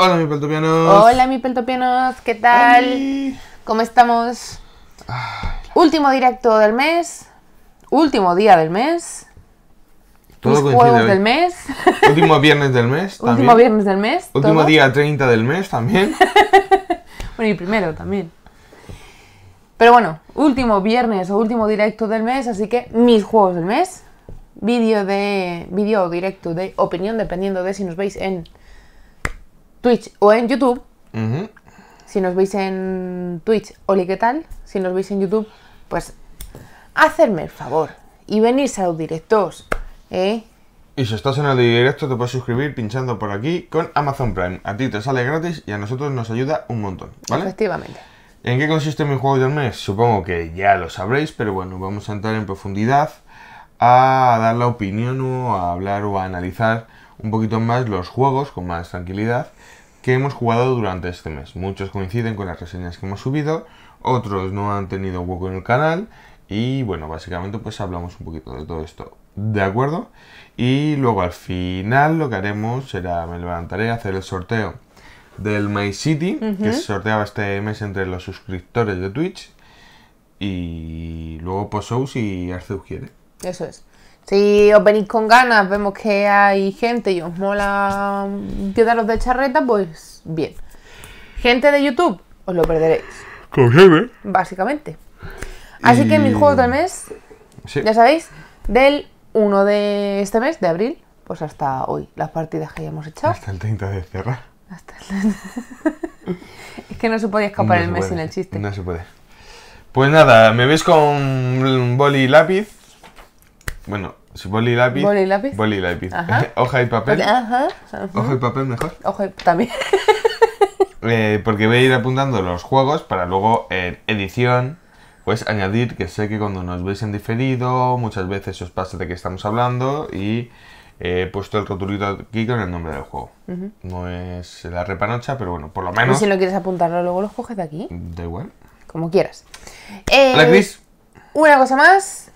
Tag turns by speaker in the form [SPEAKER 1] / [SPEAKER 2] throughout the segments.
[SPEAKER 1] Hola, mi peltopianos. Hola,
[SPEAKER 2] mi peltopianos. ¿Qué tal? ¿Cómo estamos? Último directo del mes. Último día del mes juegos del mes.
[SPEAKER 1] Último viernes del mes. Último viernes
[SPEAKER 2] del mes. Último día
[SPEAKER 1] 30 del mes también.
[SPEAKER 2] bueno, y primero también. Pero bueno, último viernes o último directo del mes, así que mis juegos del mes. Vídeo de. Vídeo directo de opinión, dependiendo de si nos veis en Twitch o en YouTube. Si nos veis en Twitch, oli qué tal. Si nos veis en YouTube, pues hacerme el favor y venirse a los directos ¿Eh?
[SPEAKER 1] Y si estás en el directo te puedes suscribir pinchando por aquí con Amazon Prime. A ti te sale gratis y a nosotros nos ayuda un montón, Efectivamente. ¿En qué consiste mi juego del mes? Supongo que ya lo sabréis, pero bueno, vamos a entrar en profundidad a dar la opinión o a hablar o a analizar un poquito más los juegos con más tranquilidad que hemos jugado durante este mes. Muchos coinciden con las reseñas que hemos subido, otros no han tenido hueco en el canal y bueno, básicamente pues hablamos un poquito de todo esto. ¿De acuerdo? Y luego al final lo que haremos será, me levantaré a hacer el sorteo del My City, que se sorteaba este mes entre los suscriptores de Twitch. Y luego Posou pues, si Arceus quiere.
[SPEAKER 2] Eso es. Si os venís con ganas, vemos que hay gente y os mola quedaros de charreta, pues bien. Gente de YouTube, os lo perderéis. Básicamente.
[SPEAKER 1] Así que mi juego del mes,
[SPEAKER 2] ya sabéis, del uno de este mes, de abril, pues hasta hoy, las partidas que ya hemos hecho. Hasta
[SPEAKER 1] el 30 de cerrar. Hasta
[SPEAKER 2] el... es que no se podía escapar el mes sin el chiste.
[SPEAKER 1] No se puede. Pues nada, me ves con boli y lápiz. Bueno, boli y lápiz. Boli y lápiz. Boli y lápiz. Hoja y papel.
[SPEAKER 2] Ajá. Hoja y papel mejor. Hoja y... también.
[SPEAKER 1] Eh, porque voy a ir apuntando los juegos para luego en edición pues añadir que sé que cuando nos veis en diferido, muchas veces os pasa de que estamos hablando y eh, he puesto el rotulito aquí con el nombre del juego. No es la repanocha, pero bueno, por lo menos. si no
[SPEAKER 2] quieres apuntarlo, luego lo coges de aquí? Da igual. Como quieras. Eh, Una cosa más.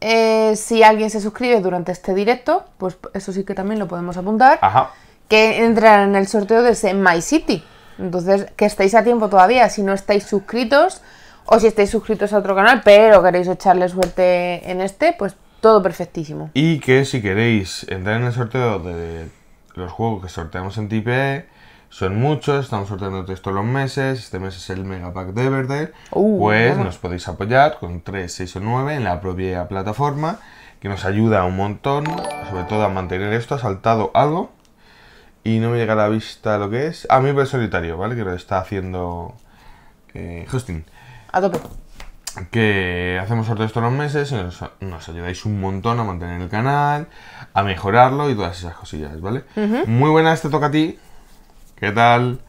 [SPEAKER 2] Eh, si alguien se suscribe durante este directo, pues eso sí que también lo podemos apuntar. Ajá. Que entrarán en el sorteo de ese My City. Entonces, que estéis a tiempo todavía. Si no estáis suscritos, o si estáis suscritos a otro canal, pero queréis echarle suerte en este, pues todo perfectísimo.
[SPEAKER 1] Y que si queréis entrar en el sorteo de los juegos que sorteamos en Tipe, son muchos, estamos sorteando todos los meses, este mes es el Mega Pack de Verde, uh, pues nos podéis apoyar con 3, 6 o 9 en la propia plataforma, que nos ayuda un montón, sobre todo a mantener esto, ha saltado algo y no me llega a la vista lo que es. A ah, mí solitario, ¿vale? Que lo está haciendo Justin. Eh, a tope. Que hacemos sorteos todos los meses y nos, ayudáis un montón a mantener el canal, a mejorarlo y todas esas cosillas, ¿vale? Muy buenas, te toca a ti. ¿Qué tal?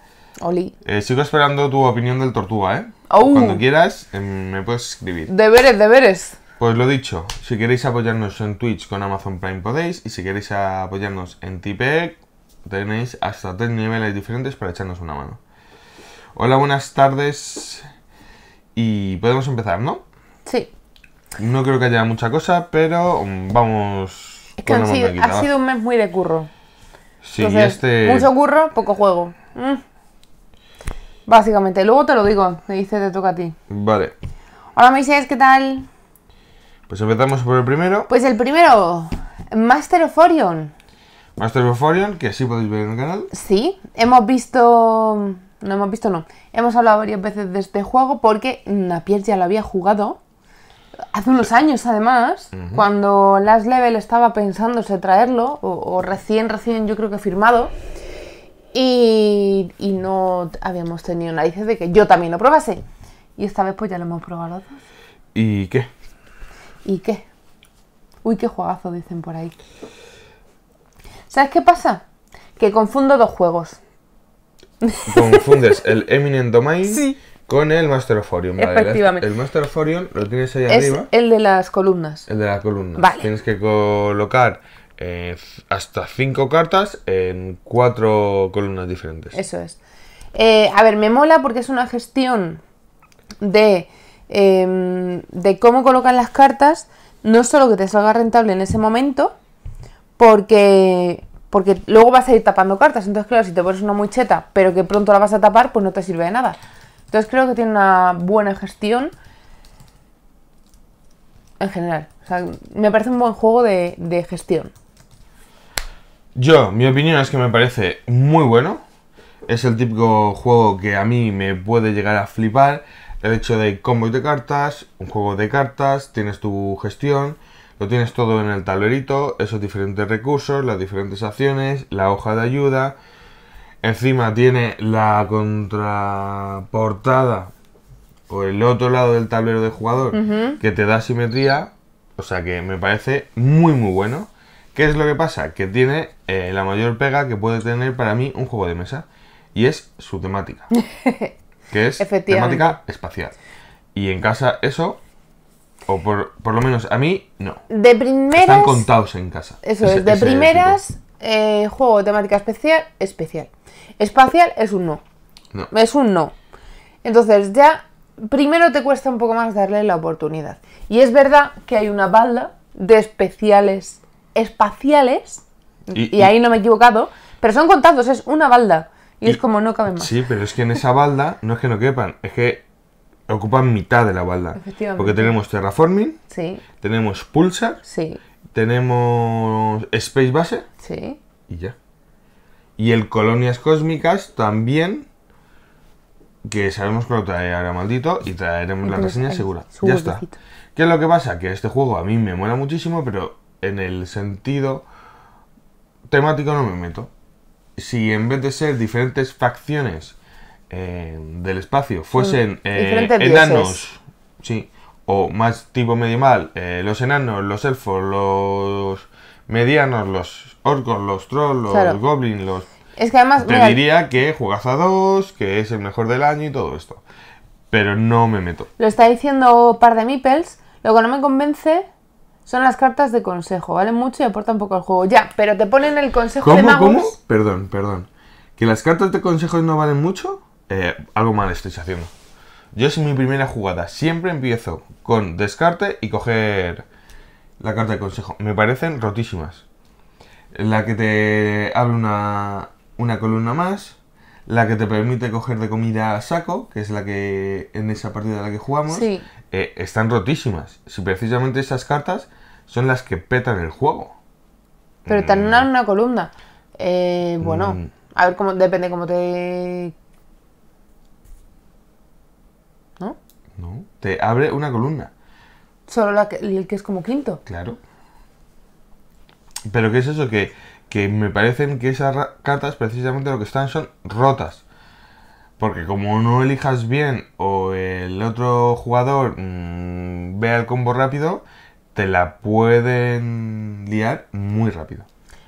[SPEAKER 1] Oli. Eh, sigo esperando tu opinión del tortuga, ¿eh? Oh. Cuando quieras, em, me puedes escribir.
[SPEAKER 2] Deberes, deberes.
[SPEAKER 1] Pues lo dicho, si queréis apoyarnos en Twitch con Amazon Prime podéis, y si queréis apoyarnos en Tipeee, tenéis hasta tres niveles diferentes para echarnos una mano. Hola, buenas tardes. Y podemos empezar, ¿no? Sí. No creo que haya mucha cosa, pero vamos. Es que ha sido
[SPEAKER 2] un mes muy de curro.
[SPEAKER 1] Sí, este. Mucho
[SPEAKER 2] curro, poco juego. Mm. Básicamente. Luego te lo digo, te dice, te toca a ti. Vale. Hola, Moisés, ¿qué tal?
[SPEAKER 1] Pues empezamos por el primero.
[SPEAKER 2] Pues el primero, Master of Orion.
[SPEAKER 1] Master of Orion, que sí podéis ver en el canal.
[SPEAKER 2] Sí, hemos visto no hemos visto, no. Hemos hablado varias veces de este juego porque Napier ya lo había jugado. Hace unos años, además, cuando Last Level estaba pensándose traerlo, o, recién, recién, yo creo que firmado, y, no habíamos tenido narices de que yo también lo probase. Y esta vez, pues ya lo hemos probado ¿Y qué? ¿Y qué? Uy, qué juegazo, dicen por ahí. ¿Sabes qué pasa? Que confundo dos juegos.
[SPEAKER 1] confundes el Eminent Domain con el Master of Efectivamente. El, Master of lo tienes ahí arriba.
[SPEAKER 2] El de las columnas.
[SPEAKER 1] El de las columnas. Vale. Tienes que colocar eh, hasta cinco cartas en cuatro columnas diferentes.
[SPEAKER 2] Eso es. Eh, a ver, me mola porque es una gestión de, em, de cómo colocan las cartas. No solo que te salga rentable en ese momento, porque porque luego vas a ir tapando cartas. Entonces, claro, si te pones una muy cheta, pero que pronto la vas a tapar, pues no te sirve de nada. Entonces, creo que tiene una buena gestión en general. O sea, me parece un buen juego de, de gestión.
[SPEAKER 1] Yo, mi opinión es que me parece muy bueno. Es el típico juego que a mí me puede llegar a flipar. El hecho de combos de cartas, un juego de cartas, tienes tu gestión. Lo tienes todo en el tablerito, esos diferentes recursos, las diferentes acciones, la hoja de ayuda. Encima tiene la contraportada o el otro lado del tablero de jugador que te da simetría. O sea que me parece muy muy bueno. ¿Qué es lo que pasa? Que tiene eh, la mayor pega que puede tener para mí un juego de mesa. Y es su temática. que es temática espacial. Y en casa eso o por, lo menos a mí, no.
[SPEAKER 2] De Están contados
[SPEAKER 1] en casa. Eso es, de primeras,
[SPEAKER 2] eh, juego de temática especial, especial. Espacial es un no. Es un no. Entonces ya, primero te cuesta un poco más darle la oportunidad. Y es verdad que hay una balda de especiales espaciales, y, ahí no me he equivocado, pero son contados, es una balda. Y, es como no caben más. Sí,
[SPEAKER 1] pero es que en esa balda no es que no quepan, es que ocupan mitad de la balda. Porque tenemos Terraforming, sí. tenemos Pulsar, sí. tenemos Space Base sí. y ya. Y el Colonias Cósmicas también, que sabemos que lo traerá maldito y traeremos la reseña segura. Ya está. ¿Qué es lo que pasa? Que este juego a mí me mola muchísimo, pero en el sentido temático no me meto. Si en vez de ser diferentes facciones del espacio fuesen eh, enanos, sí, o más tipo medieval, eh, los enanos, los elfos, los medianos, los orcos, los trolls, los goblins, los...
[SPEAKER 2] Es que además... Te
[SPEAKER 1] diría que juegas a dos, que es el mejor del año y todo esto. Pero no me meto.
[SPEAKER 2] Lo está diciendo par de Mipples Lo que no me convence son las cartas de consejo. Valen mucho y aportan poco al juego. Ya, pero te ponen el consejo de magos. ¿Cómo?
[SPEAKER 1] Perdón, perdón. ¿Que las cartas de consejo no valen mucho? Eh, algo mal estoy haciendo. Yo es mi primera jugada. Siempre empiezo con descarte y coger la carta de consejo. Me parecen rotísimas. La que te abre una, una columna más. La que te permite coger de comida a saco, que es la que en esa partida la que jugamos, eh, están rotísimas. Si precisamente esas cartas son las que petan el juego. Pero están en
[SPEAKER 2] una mm. columna. Eh, bueno, mm. a ver cómo depende cómo te
[SPEAKER 1] No, te abre una columna.
[SPEAKER 2] Solo la que, el que es como quinto.
[SPEAKER 1] Claro. Pero ¿qué es eso? Que, me parecen que esas cartas precisamente lo que están son rotas. Porque como no elijas bien o el otro jugador mm, vea el combo rápido, te la pueden liar muy rápido.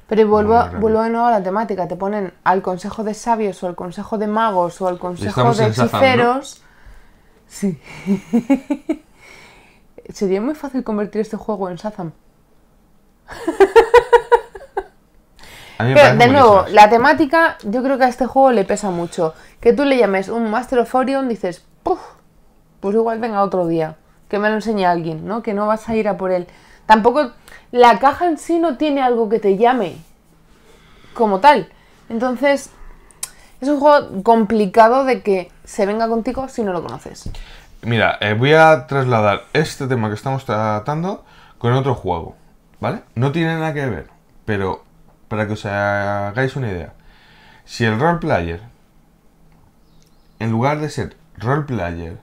[SPEAKER 2] Pero vuelvo, vuelvo de nuevo a la temática. Te ponen al consejo de sabios o al consejo de magos o al consejo de hechiceros. Sí. Sería muy fácil convertir este juego en Shazam.
[SPEAKER 1] de nuevo,
[SPEAKER 2] la temática yo creo que a este juego le pesa mucho. Que tú le llames un Master of dices, Puf, pues igual venga otro día, que me lo enseñe alguien, ¿no? Que no vas a ir a por él. Tampoco, la caja en sí no tiene algo que te llame como tal. Entonces, es un juego complicado de que se venga contigo si no lo conoces.
[SPEAKER 1] Mira, eh, voy a trasladar este tema que estamos tratando con otro juego, ¿vale? No tiene nada que ver, pero para que os hagáis una idea. Si el role player, en lugar de ser role player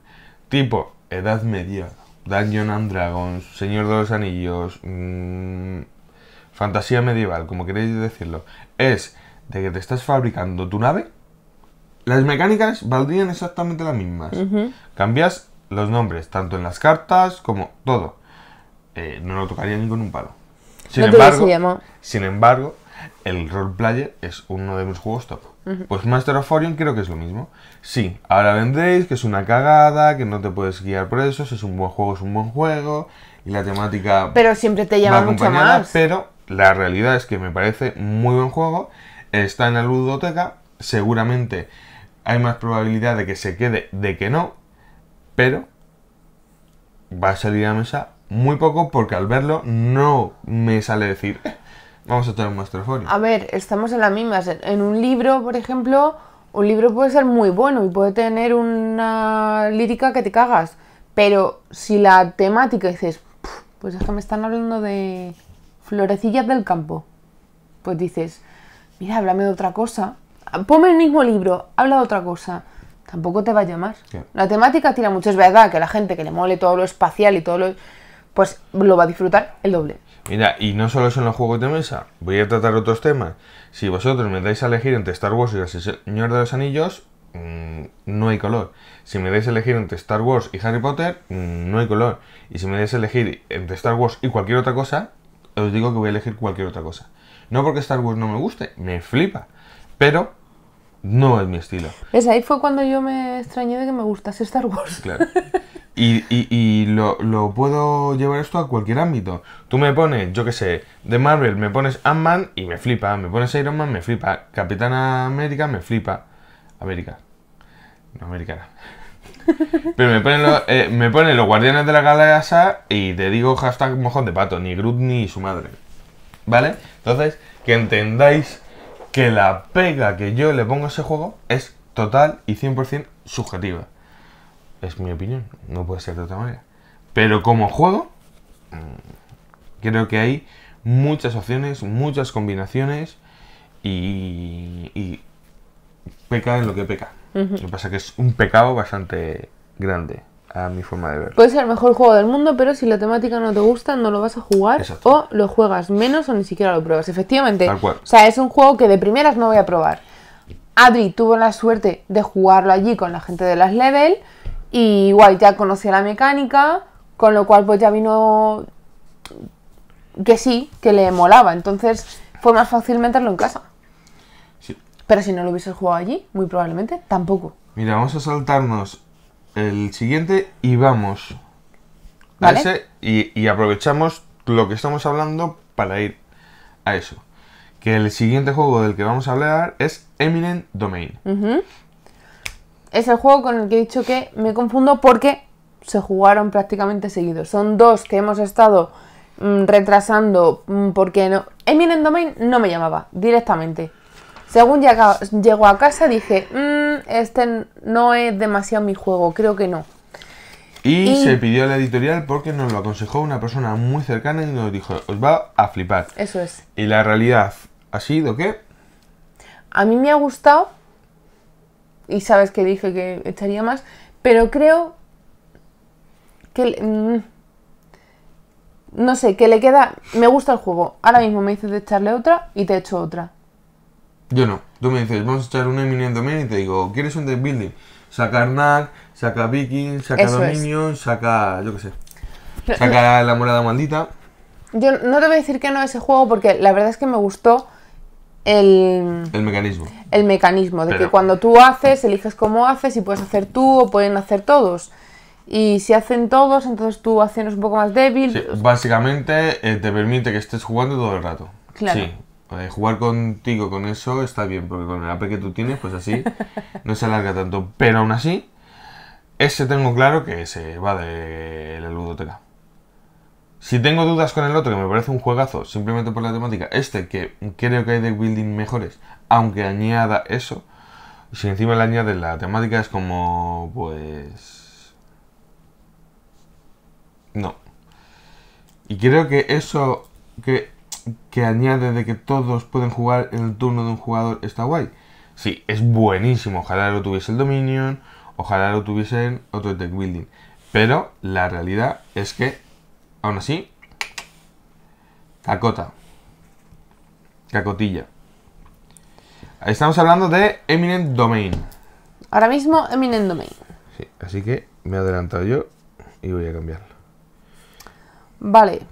[SPEAKER 1] tipo Edad Media, Dungeon and Dragons, Señor de los Anillos, mm, fantasía medieval, como queréis decirlo, es de que te estás fabricando tu nave, las mecánicas valdrían exactamente las mismas. Cambias los nombres, tanto en las cartas como todo. Eh, no lo tocaría ningún un palo. Sin, embargo, sin embargo, el Role Player es uno de mis juegos top. Pues Master of Orion creo que es lo mismo. Sí, ahora vendréis que es una cagada, que no te puedes guiar por eso, si es un buen juego, es un buen juego, y la temática...
[SPEAKER 2] Pero siempre te llama mucho más.
[SPEAKER 1] Pero la realidad es que me parece muy buen juego, está en la ludoteca, seguramente hay más probabilidad de que se quede de que no, pero va a salir a mesa muy poco porque al verlo no me sale decir, vamos a tener un maestroforio.
[SPEAKER 2] A ver, estamos en la misma. En un libro, por ejemplo, un libro puede ser muy bueno y puede tener una lírica que te cagas, pero si la temática dices, pues es que me están hablando de florecillas del campo, pues dices, mira, háblame de otra cosa ponme el mismo libro, habla de otra cosa. Tampoco te va a llamar. La temática tira mucho. Es verdad que la gente que le mole todo lo espacial y todo lo. pues lo va a disfrutar el doble.
[SPEAKER 1] Mira, y no solo eso en los juegos de mesa, voy a tratar otros temas. Si vosotros me dais a elegir entre Star Wars y El Señor de los Anillos, mm, no hay color. Si me dais a elegir entre Star Wars y Harry Potter, mm, no hay color. Y si me dais a elegir entre Star Wars y cualquier otra cosa, os digo que voy a elegir cualquier otra cosa. No porque Star Wars no me guste, me flipa. Pero no es mi estilo.
[SPEAKER 2] Es ahí fue cuando yo me extrañé de que me gustase Star Wars. Claro.
[SPEAKER 1] Y, y, lo, puedo llevar esto a cualquier ámbito. Tú me pones, yo qué sé, de Marvel, me pones Ant-Man y me flipa. Me pones Iron Man, me flipa. Capitana América, me flipa. América. No, americana. Pero me ponen, los, eh, me ponen los Guardianes de la Galaxia y te digo hashtag mojón de pato, ni Groot ni su madre. ¿Vale? Entonces, que entendáis que la pega que yo le pongo a ese juego es total y 100% subjetiva. Es mi opinión, no puede ser de otra manera. Pero como juego, mm, creo que hay muchas opciones, muchas combinaciones y, peca en lo que peca. Lo que pasa es que es un pecado bastante grande a mi forma
[SPEAKER 2] de ver. Puede ser el mejor juego del mundo, pero si la temática no te gusta, no lo vas a jugar o lo juegas menos o ni siquiera lo pruebas. Efectivamente. O sea, es un juego que de primeras no voy a probar. Adri tuvo la suerte de jugarlo allí con la gente de las level y igual ya conocía la mecánica, con lo cual pues ya vino que sí, que le molaba. Entonces fue más fácil meterlo en casa. Pero si no lo hubieses jugado allí, muy probablemente tampoco.
[SPEAKER 1] Mira, vamos a saltarnos el siguiente y vamos. A ese y, aprovechamos lo que estamos hablando para ir a eso. Que el siguiente juego del que vamos a hablar es Eminent Domain.
[SPEAKER 2] Es el juego con el que he dicho que me confundo porque se jugaron prácticamente seguidos. Son dos que hemos estado mm, retrasando mm, porque no. Eminent Domain no me llamaba directamente. Según llegó a casa dije, mm, este no es demasiado mi juego, creo que no.
[SPEAKER 1] Y, se pidió a la editorial porque nos lo aconsejó una persona muy cercana y nos dijo, os va a flipar. Eso es. ¿Y la realidad ha sido qué?
[SPEAKER 2] A mí me ha gustado, y sabes que dije que echaría más, pero creo que... Mm, no sé, que le queda... Me gusta el juego. Ahora mismo me dices de echarle otra y te echo otra.
[SPEAKER 1] Yo no. Tú me dices, vamos a echar un Eminem Domain y te digo, ¿quieres un deck building? Saca Arnak, saca Viking, saca Dominion, saca. yo qué sé. saca la morada maldita.
[SPEAKER 2] Yo no te voy a decir que no ese juego porque la verdad es que me gustó el. El mecanismo. El mecanismo, de que cuando tú haces, eliges cómo haces y puedes hacer tú o pueden hacer todos. Y si hacen todos, entonces tú haces un poco más débil.
[SPEAKER 1] básicamente eh, te permite que estés jugando todo el rato. Claro jugar contigo con eso está bien, porque con el AP que tú tienes, pues así no se alarga tanto. Pero aún así, ese tengo claro que se va de la ludoteca. Si tengo dudas con el otro, que me parece un juegazo, simplemente por la temática, este que creo que hay de building mejores, aunque añada eso, si encima le añades la temática es como, pues... No. Y creo que eso que que añade de que todos pueden jugar en el turno de un jugador está guay. Sí, es buenísimo. Ojalá lo tuviese el Dominion, ojalá lo tuviesen otro deck building. Pero la realidad es que, aún así, cacota. Cacotilla. Estamos hablando de Eminent Domain.
[SPEAKER 2] Ahora mismo Eminent Domain.
[SPEAKER 1] Sí, así que me he adelantado yo y voy a cambiarlo.
[SPEAKER 2] Vale,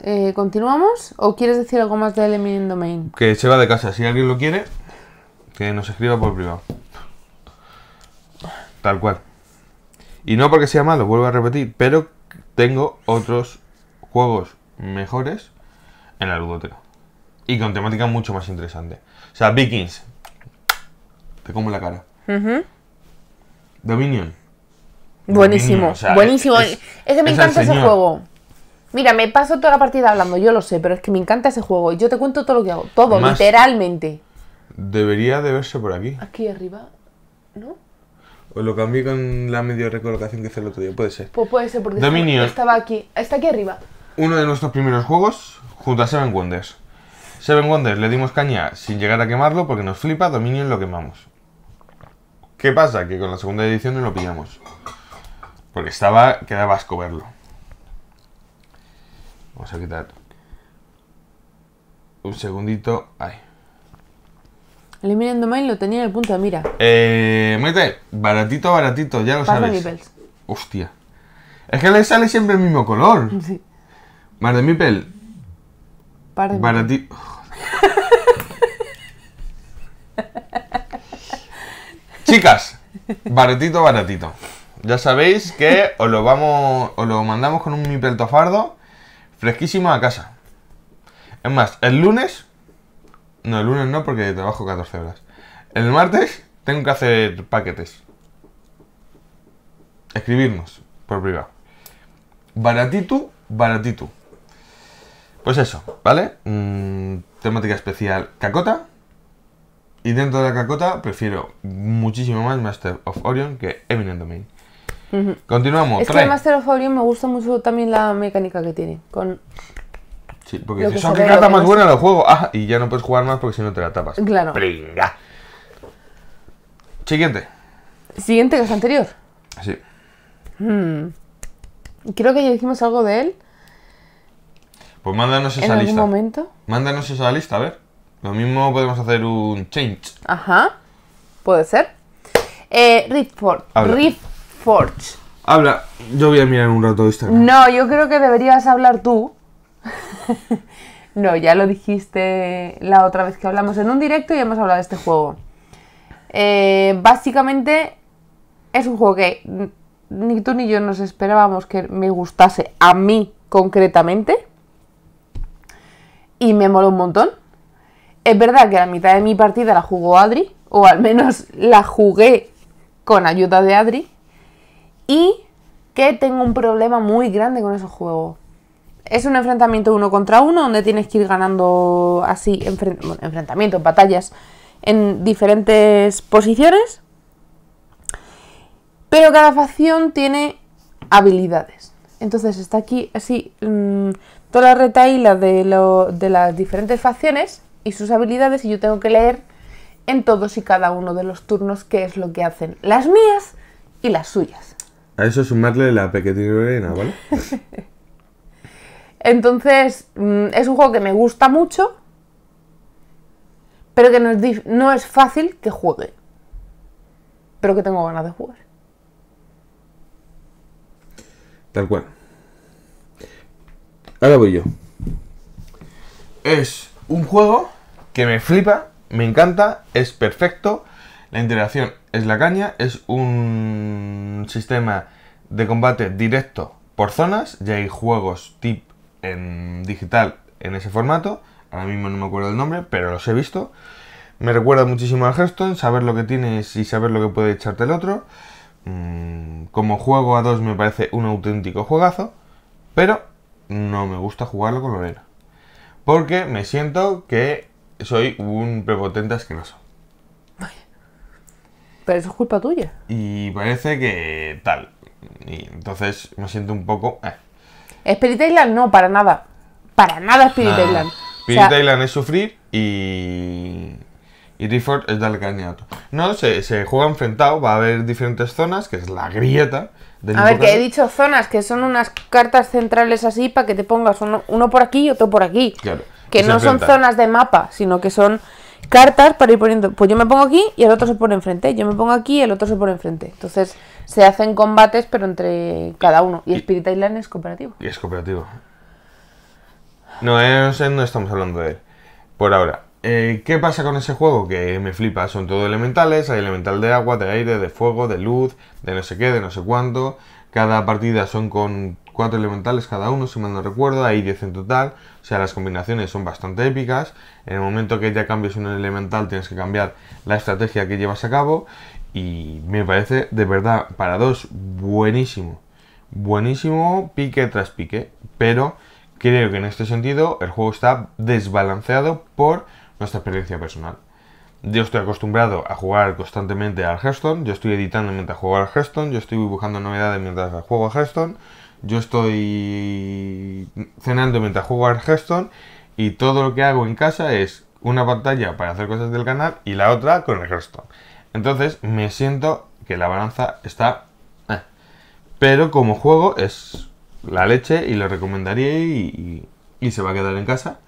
[SPEAKER 2] eh, ¿continuamos o quieres decir algo más del Eminent Domain?
[SPEAKER 1] Que se va de casa. Si alguien lo quiere, que nos escriba por privado. Tal cual. Y no porque sea malo, vuelvo a repetir, pero tengo otros juegos mejores en la ludoteca. Y con temática mucho más interesante. O sea, Vikings. Te como la cara. Dominion.
[SPEAKER 2] Buenísimo, buenísimo. Es, que me encanta ese juego. Mira, me paso toda la partida hablando, yo lo sé, pero es que me encanta ese juego. Y yo te cuento todo lo que hago, todo, literalmente.
[SPEAKER 1] Debería de verse por aquí.
[SPEAKER 2] Aquí arriba, ¿no?
[SPEAKER 1] O lo cambié con la medio recolocación que hice el otro día, puede ser.
[SPEAKER 2] Pues puede ser, porque estaba aquí, está aquí arriba.
[SPEAKER 1] Uno de nuestros primeros juegos junto a Seven Wonders. Seven Wonders le dimos caña sin llegar a quemarlo porque nos flipa, Dominion lo quemamos. ¿Qué pasa? Que con la segunda edición no lo pillamos. Porque estaba, quedaba asco verlo. Vamos a quitar un segundito. Ahí.
[SPEAKER 2] Eliminando mail lo tenía en el punto de mira.
[SPEAKER 1] Eh, mete, baratito, baratito, ya lo sabes. Hostia. Es que le sale siempre el mismo color. Sí. Mar de mi pel.
[SPEAKER 2] baratito.
[SPEAKER 1] Chicas, baratito, baratito. Ya sabéis que os lo vamos, os lo mandamos con un mipel tofardo Fresquísima a casa. Es más, el lunes... No, el lunes no porque trabajo 14 horas. El martes tengo que hacer paquetes. Escribirnos por privado. Baratitu, baratitu Pues eso, ¿vale? Mm, temática especial cacota. Y dentro de la cacota prefiero muchísimo más Master of Orion que Eminent Domain. Continuamos. Es que el
[SPEAKER 2] Master of Orion me gusta mucho también la mecánica que tiene. Con
[SPEAKER 1] sí, porque si son que carta más buena lo juego. Ah, y ya no puedes jugar más porque si no te la tapas. Claro. Pringa. Siguiente.
[SPEAKER 2] Siguiente que es anterior. Sí. Hmm. Creo que ya hicimos algo de él.
[SPEAKER 1] Pues mándanos esa ¿En algún momento? Mándanos esa lista, a ver. Lo mismo podemos hacer un change.
[SPEAKER 2] Ajá. Puede ser. Eh, Riftport. Forge.
[SPEAKER 1] Habla, yo voy a mirar un rato Instagram. No,
[SPEAKER 2] yo creo que deberías hablar tú. no, ya lo dijiste la otra vez que hablamos en un directo y hemos hablado de este juego. Eh, básicamente es un juego que ni tú ni yo nos esperábamos que me gustase a mí concretamente. Y me moló un montón. Es verdad que la mitad de mi partida la jugó Adri, o al menos la jugué con ayuda de Adri y que tengo un problema muy grande con ese juego Es un enfrentamiento uno contra uno donde tienes que ir ganando así enfrentamientos, batallas en diferentes posiciones. Pero cada facción tiene habilidades. Entonces está aquí así mm, toda la retaíla de, de las diferentes facciones y sus habilidades y yo tengo que leer en todos y cada uno de los turnos qué es lo que hacen las mías y las suyas.
[SPEAKER 1] A eso sumarle la
[SPEAKER 2] ¿vale? Entonces, mm, es un juego que me gusta mucho, pero que no es fácil que juegue. Pero que tengo ganas de jugar.
[SPEAKER 1] Tal cual. Ahora voy yo. Es un juego que me flipa, me encanta, es perfecto, la integración es la caña, es un sistema de combate directo por zonas, ya hay juegos tip en digital en ese formato, ahora mismo no me acuerdo el nombre, pero los he visto. Me recuerda muchísimo al Hearthstone, saber lo que tienes y saber lo que puede echarte el otro. Mm, como juego a dos me parece un auténtico juegazo, pero no me gusta jugarlo con Lorena. Porque me siento que soy un prepotente asqueroso.
[SPEAKER 2] Pero eso es culpa tuya.
[SPEAKER 1] Y parece que tal. Y entonces me siento un poco... Eh.
[SPEAKER 2] Spirit Island no, para nada. Para nada Spirit Island. Spirit Island
[SPEAKER 1] es sufrir y... Y Rifford es darle caña No, se, juega enfrentado, va a haber diferentes zonas, que es la grieta. a ver, que he
[SPEAKER 2] dicho zonas, que son unas cartas centrales así para que te pongas uno, uno por aquí y otro por aquí. Que no son zonas de mapa, sino que son cartas para ir poniendo, pues yo me pongo aquí y el otro se pone enfrente, yo me pongo aquí y el otro se pone enfrente. Entonces se hacen combates pero entre cada uno. Y, Spirit Island es cooperativo.
[SPEAKER 1] Y es cooperativo. No, eh, no sé, estamos hablando de él. Por ahora. Eh, ¿Qué pasa con ese juego? Que me flipa, son todo elementales, hay elemental de agua, de aire, de fuego, de luz, de no sé qué, de no sé cuánto. Cada partida son con cuatro elementales cada uno, si me lo recuerdo, hay 10 en total, o sea, las combinaciones son bastante épicas, en el momento que ya cambies un elemental tienes que cambiar la estrategia que llevas a cabo y me parece de verdad para dos buenísimo, buenísimo pique tras pique, pero creo que en este sentido el juego está desbalanceado por nuestra experiencia personal. Yo estoy acostumbrado a jugar constantemente al Hearthstone, yo estoy editando mientras juego al Hearthstone, yo estoy buscando novedades mientras juego al Hearthstone yo estoy cenando mientras juego al Hearthstone y todo lo que hago en casa es una pantalla para hacer cosas del canal y la otra con el Hearthstone. Entonces me siento que la balanza está... Eh. Pero como juego es la leche y lo recomendaría y, se va a quedar en casa.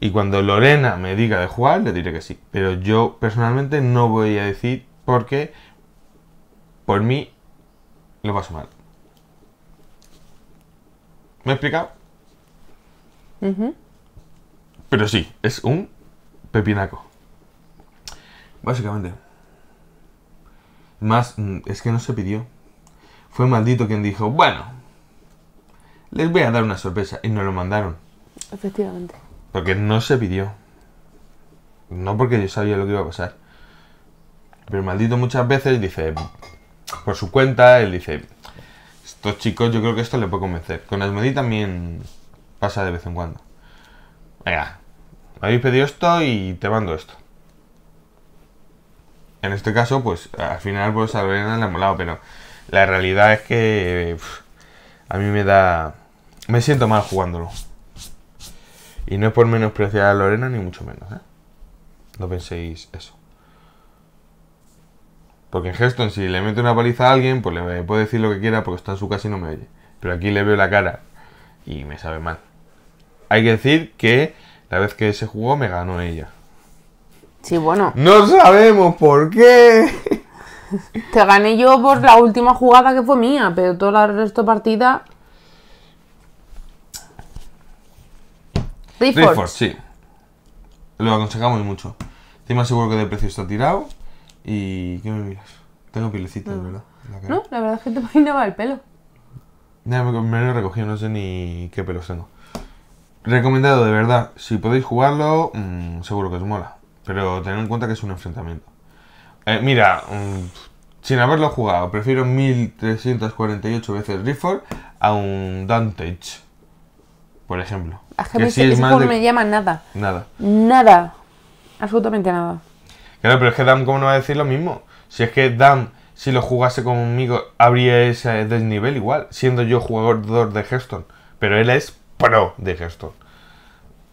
[SPEAKER 1] Y cuando Lorena me diga de jugar, le diré que sí. Pero yo personalmente no voy a decir porque por mí lo paso mal. ¿Me he explicado? Pero sí, es un pepinaco. Básicamente. Más, mm, es que no se pidió. Fue maldito quien dijo, bueno, les voy a dar una sorpresa. Y nos lo mandaron.
[SPEAKER 2] Efectivamente.
[SPEAKER 1] Porque no se pidió. No porque yo sabía lo que iba a pasar. Pero maldito muchas veces dice, por su cuenta, él dice, estos chicos yo creo que esto le puede convencer. Con Medi también pasa de vez en cuando. Venga, me habéis pedido esto y te mando esto. En este caso, pues al final pues a Lorena le ha molado, pero la realidad es que a mí me da... Me siento mal jugándolo. Y no es por menospreciar a Lorena, ni mucho menos, ¿eh? No penséis eso. Porque en Hearthstone, si le mete una paliza a alguien, pues le puede decir lo que quiera porque está en su casa y no me oye. Pero aquí le veo la cara y me sabe mal. Hay que decir que la vez que se jugó me ganó ella. Sí, bueno. No sabemos por qué.
[SPEAKER 2] Te gané yo por la última jugada que fue mía, pero todo el resto de partida. por
[SPEAKER 1] sí. Lo aconsejamos mucho. Estoy más seguro que de precio está tirado. ¿Y qué me miras? Tengo pilecitos, ¿verdad? no,
[SPEAKER 2] la verdad es que te imaginaba el pelo.
[SPEAKER 1] Nada, me, lo he recogido, no sé ni qué pelos tengo. Recomendado, de verdad. Si podéis jugarlo, mm, seguro que os mola. Pero tened en cuenta que es un enfrentamiento. Eh, mira, mm, sin haberlo jugado, prefiero 1348 veces Rifford a un Dantage, por ejemplo. que, es me
[SPEAKER 2] llama nada. Nada. Nada. Absolutamente nada.
[SPEAKER 1] Claro, pero es que Dam, ¿cómo no va a decir lo mismo? Si es que Dam, si lo jugase conmigo, habría ese desnivel igual, siendo yo jugador de Hearthstone. Pero él es pro de Hearthstone.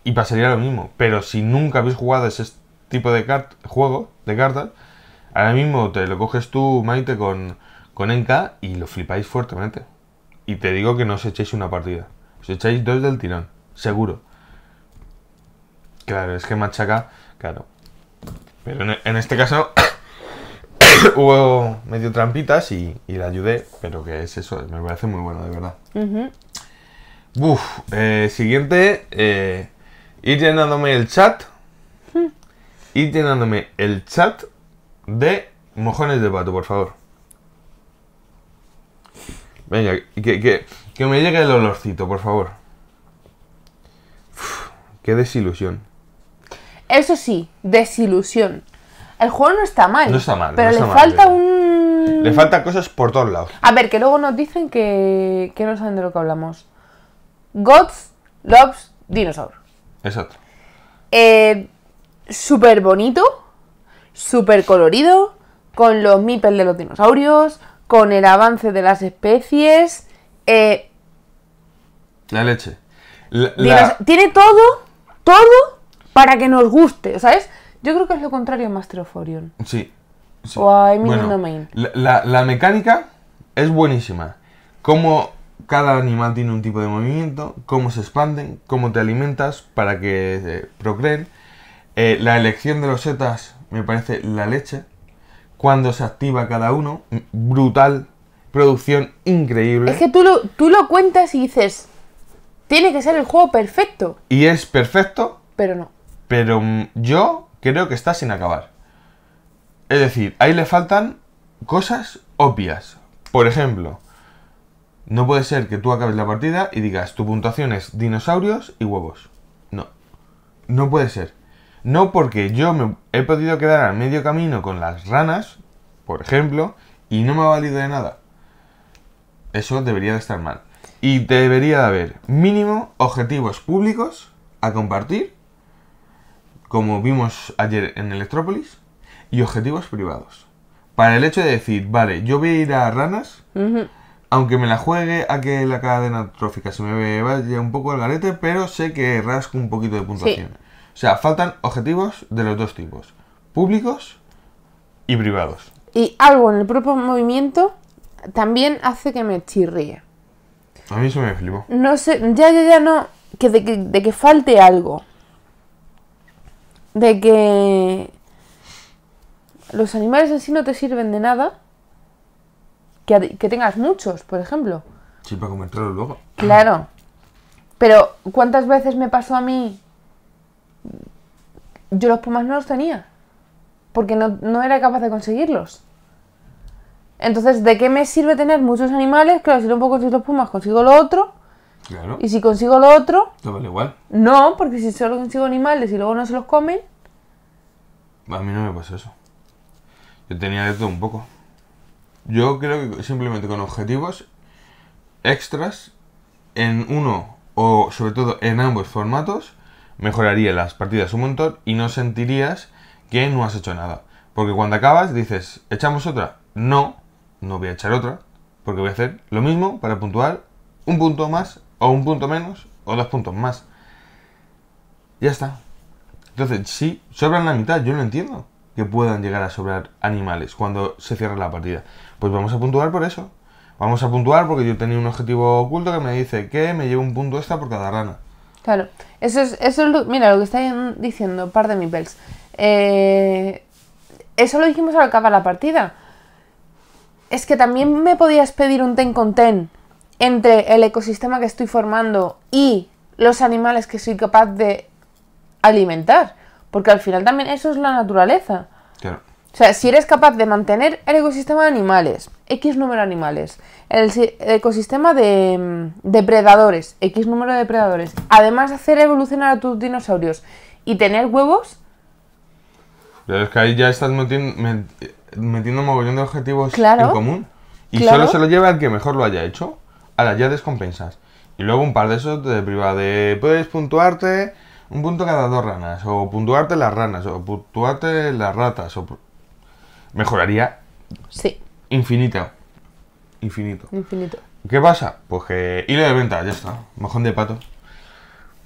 [SPEAKER 1] Y pasaría lo mismo. Pero si nunca habéis jugado ese tipo de juego, de cartas, ahora mismo te lo coges tú, Maite, con, con NK y lo flipáis fuertemente. Y te digo que no os echéis una partida. Os echáis dos del tirón, seguro. Claro, es que machaca, claro. Pero en, este caso hubo medio trampitas y, la ayudé, pero que es eso, me parece muy bueno, de
[SPEAKER 2] verdad.
[SPEAKER 1] Eh, siguiente, eh, ir llenándome el chat, hmm. ir llenándome el chat de mojones de pato, por favor. Venga, que, me llegue el olorcito, por favor. qué desilusión.
[SPEAKER 2] Eso sí, desilusión. El juego no está mal. No está mal. Pero le falta un. Le
[SPEAKER 1] faltan cosas por todos lados.
[SPEAKER 2] A ver, que luego nos dicen que, que no saben de lo que hablamos. Gods Loves Dinosaur. Exacto. Eh, súper bonito, súper colorido, con los mipel de los dinosaurios, con el avance de las especies. Eh, la leche. Tiene todo, todo para que nos guste, ¿sabes? Yo creo que es lo contrario a Master of Orion. Sí. O a Eminem Domain.
[SPEAKER 1] La, mecánica es buenísima. Cómo cada animal tiene un tipo de movimiento, cómo se expanden, cómo te alimentas para que procreen. Eh, la elección de los setas me parece la leche. Cuando se activa cada uno, brutal. Producción increíble. Es que
[SPEAKER 2] tú lo, tú lo cuentas y dices, tiene que ser el juego perfecto.
[SPEAKER 1] Y es perfecto. Pero no. Pero mm, yo creo que está sin acabar. Es decir, ahí le faltan cosas obvias. Por ejemplo, no puede ser que tú acabes la partida y digas tu puntuación es dinosaurios y huevos. No. No puede ser. No porque yo me he podido quedar al medio camino con las ranas, por ejemplo, y no me ha valido de nada. Eso debería de estar mal. Y debería de haber mínimo objetivos públicos a compartir como vimos ayer en Electrópolis, y objetivos privados. Para el hecho de decir, vale, yo voy a ir a ranas, aunque me la juegue a que la cadena trófica se me vaya un poco al garete, pero sé que rasco un poquito de puntuación. O sea, faltan objetivos de los dos tipos, públicos y privados.
[SPEAKER 2] Y algo en el propio movimiento también hace que me chirríe.
[SPEAKER 1] A mí eso me flipó.
[SPEAKER 2] No sé, ya, ya, ya no, que de, que, de que falte algo de que los animales en sí no te sirven de nada. Que, tengas muchos, por ejemplo.
[SPEAKER 1] Sí, para comentarlo luego.
[SPEAKER 2] Claro. Pero, ¿cuántas veces me pasó a mí? Yo los pumas no los tenía. Porque no, no era capaz de conseguirlos. Entonces, ¿de qué me sirve tener muchos animales? Claro, si no puedo conseguir los pumas, consigo lo otro. Y si consigo lo otro. No igual. No, porque si solo consigo animales y luego no se los comen.
[SPEAKER 1] A mí no me pasa eso. Yo tenía de todo un poco. Yo creo que simplemente con objetivos extras en uno o sobre todo en ambos formatos mejoraría las partidas un montón y no sentirías que no has hecho nada. Porque cuando acabas dices, ¿echamos otra? No, no voy a echar otra, porque voy a hacer lo mismo para puntuar un punto más o un punto menos o dos puntos más. Ya está. Entonces, si sobran la mitad, yo no entiendo que puedan llegar a sobrar animales cuando se cierra la partida. Pues vamos a puntuar por eso. Vamos a puntuar porque yo tenía un objetivo oculto que me dice que me llevo un punto esta por cada rana.
[SPEAKER 2] Claro, eso es, eso lo, mira lo que está diciendo par de mi pels. Eh, eso lo dijimos al acabar la partida. Es que también me podías pedir un ten con ten entre el ecosistema que estoy formando y los animales que soy capaz de alimentar. Porque al final también eso es la naturaleza. Claro. O sea, si eres capaz de mantener el ecosistema de animales, X número de animales, el ecosistema de mm, depredadores, X número de depredadores, además de hacer evolucionar a tus dinosaurios y tener huevos...
[SPEAKER 1] Pero es que ahí ya estás metiendo, un mogollón de objetivos en común. Y solo se lo lleva el que mejor lo haya hecho. Ahora, ya descompensas. Y luego un par de esos te priva de. Puedes puntuarte un punto cada dos ranas, o puntuarte las ranas, o puntuarte las ratas, o. Mejoraría. Sí. Infinito. Infinito. Infinito. ¿Qué pasa? Pues que. Hilo de venta, ya está. Mojón de pato.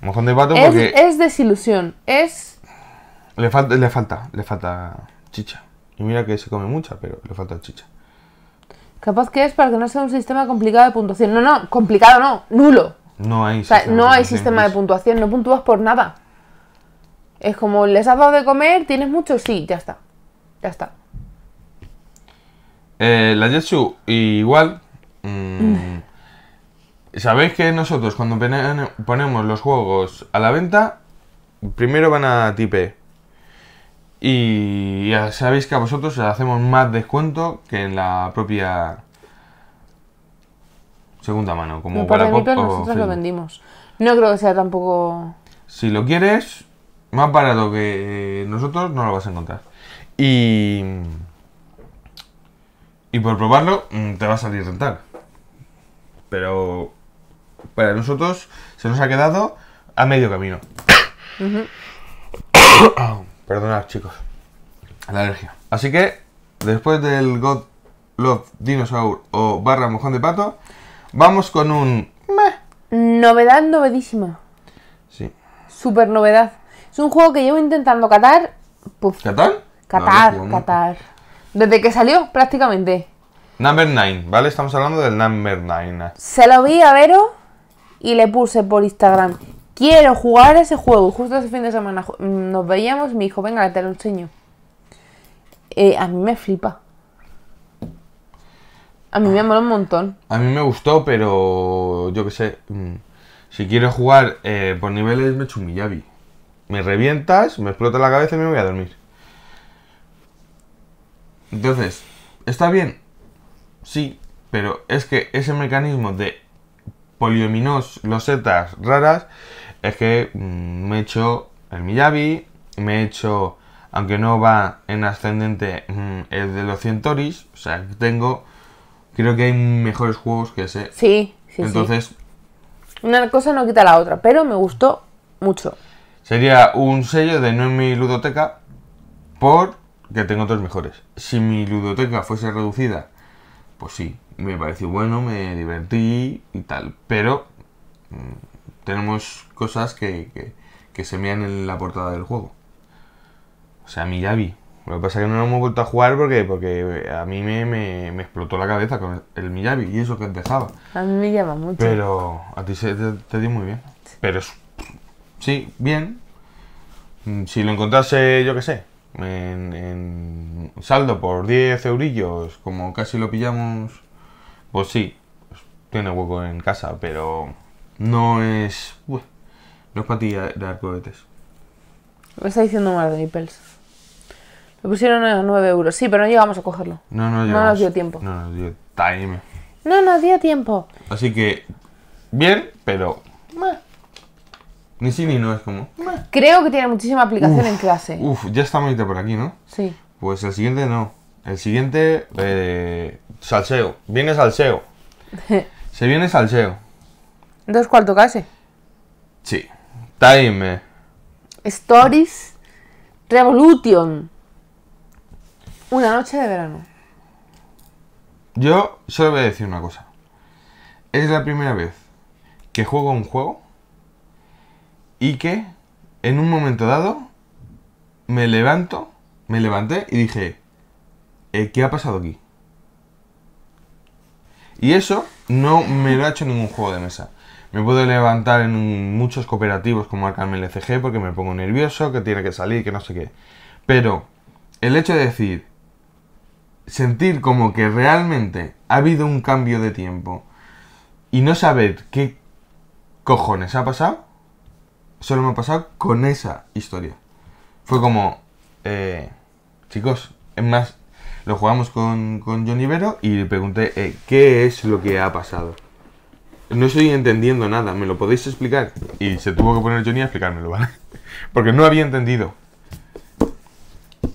[SPEAKER 1] Mojón de pato es, porque.
[SPEAKER 2] Es desilusión. Es.
[SPEAKER 1] Le falta, le falta, le falta chicha. Y mira que se come mucha, pero le falta chicha.
[SPEAKER 2] Capaz que es para que no sea un sistema complicado de puntuación. No, no, complicado no, nulo.
[SPEAKER 1] No hay, no hay sistema de
[SPEAKER 2] puntuación, no puntúas por nada. Es como, ¿les has dado de comer? ¿Tienes mucho? Sí, ya está. Ya está.
[SPEAKER 1] Eh, la Jetsu, igual. Mm, Sabéis que nosotros cuando ponemos los juegos a la venta, primero van a tipe. Y ya sabéis que a vosotros os hacemos más descuento que en la propia segunda mano. Como para nosotros lo
[SPEAKER 2] vendimos. No creo que sea tampoco...
[SPEAKER 1] Si lo quieres, más barato que eh, nosotros, no lo vas a encontrar. Y... Y por probarlo, mm, te va a salir rentar. Pero para nosotros se nos ha quedado a medio camino. Perdonad, chicos. La alergia. Así que, después del God Love Dinosaur o barra mojón de pato, vamos con un...
[SPEAKER 2] Novedad novedísima. Sí. Super novedad. Es un juego que llevo intentando catar...
[SPEAKER 1] ¿Catar? Catar,
[SPEAKER 2] catar. Desde que salió, prácticamente.
[SPEAKER 1] Number 9, ¿vale? Estamos hablando del Number 9.
[SPEAKER 2] Se lo vi a Vero y le puse por Instagram. Quiero jugar ese juego. Justo ese fin de semana nos veíamos. Mi hijo, venga, te lo enseño. Eh, a mí me flipa. A mí me mola un montón.
[SPEAKER 1] A mí me gustó, pero yo qué sé. Mm, si quiero jugar eh, por niveles, me vi Me revientas, me explota la cabeza y me voy a dormir. Entonces, está bien. Sí, pero es que ese mecanismo de poliominos losetas raras es que mm, me he hecho el Miyabi, me he hecho, aunque no va en ascendente, mm, el de los Centauris, O sea, tengo, creo que hay mejores juegos que ese.
[SPEAKER 2] Sí, sí. Entonces... Una cosa no quita la otra, pero me gustó mucho.
[SPEAKER 1] Sería un sello de no en mi ludoteca porque tengo otros mejores. Si mi ludoteca fuese reducida, pues sí, me pareció bueno, me divertí y tal. Pero mm, tenemos cosas que, que, que se mean en la portada del juego. O sea, mi Lo que pasa es que no lo hemos vuelto a jugar porque, porque a mí me, explotó la cabeza con el, Miyavi y eso que empezaba.
[SPEAKER 2] A mí me llama mucho. Pero
[SPEAKER 1] a ti te, dio muy bien. Pero sí, bien. Mm, si lo encontrase, yo qué sé, en, saldo por 10 eurillos, como casi lo pillamos pues sí, tiene hueco en casa, pero no es. no es para de cohetes.
[SPEAKER 2] Me está diciendo mal de mi pels. Lo pusieron a 9 euros. Sí, pero no llegamos a cogerlo. No, no, nos dio tiempo.
[SPEAKER 1] No nos dio time.
[SPEAKER 2] No nos dio tiempo.
[SPEAKER 1] Así que, bien, pero... Ni si ni no es como...
[SPEAKER 2] Creo que tiene muchísima aplicación en clase.
[SPEAKER 1] Uf, ya está Maite por aquí, ¿no? Sí. Pues el siguiente no. El siguiente, eh, salseo. Viene salseo. Se viene salseo.
[SPEAKER 2] Dos cuarto casi.
[SPEAKER 1] Sí. Time.
[SPEAKER 2] Stories Revolution. Una noche de verano.
[SPEAKER 1] Yo solo voy a decir una cosa. Es la primera vez que juego un juego y que en un momento dado me levanto, me levanté y dije, eh, ¿qué ha pasado aquí? Y eso no me lo ha hecho ningún juego de mesa. Me puedo levantar en muchos cooperativos como al el LCG porque me pongo nervioso, que tiene que salir, que no sé qué. Pero el hecho de decir, sentir como que realmente ha habido un cambio de tiempo y no saber qué cojones ha pasado, solo me ha pasado con esa historia. Fue como, eh, chicos, es más, lo jugamos con, Johnny Vero y le pregunté eh, qué es lo que ha pasado. No estoy entendiendo nada, ¿me lo podéis explicar? Y se tuvo que poner Johnny a explicármelo, ¿vale? Porque no había entendido.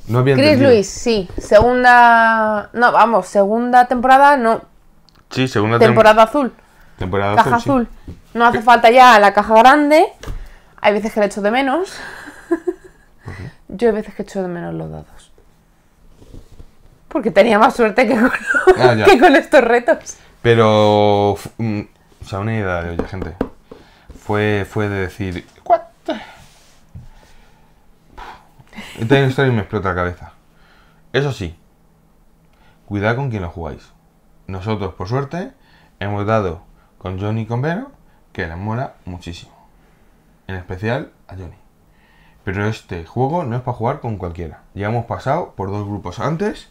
[SPEAKER 1] No había Chris Luis,
[SPEAKER 2] sí. Segunda. No, vamos, segunda temporada, no.
[SPEAKER 1] Sí, segunda temporada.
[SPEAKER 2] temporada. azul.
[SPEAKER 1] Temporada caja azul.
[SPEAKER 2] No hace falta ya la caja grande. Hay veces que le echo de menos. Yo hay veces que echo de menos los dados. Porque tenía más suerte que con, ah, con estos retos.
[SPEAKER 1] Pero, mm, o sea, una idea de olla, gente. Fue, fue de decir, ¿what? Esta historia me explota la cabeza. Eso sí, cuidado con quien lo jugáis. Nosotros, por suerte, hemos dado con Johnny y con Vero, que les mola muchísimo. En especial a Johnny. Pero este juego no es para jugar con cualquiera. Ya hemos pasado por dos grupos antes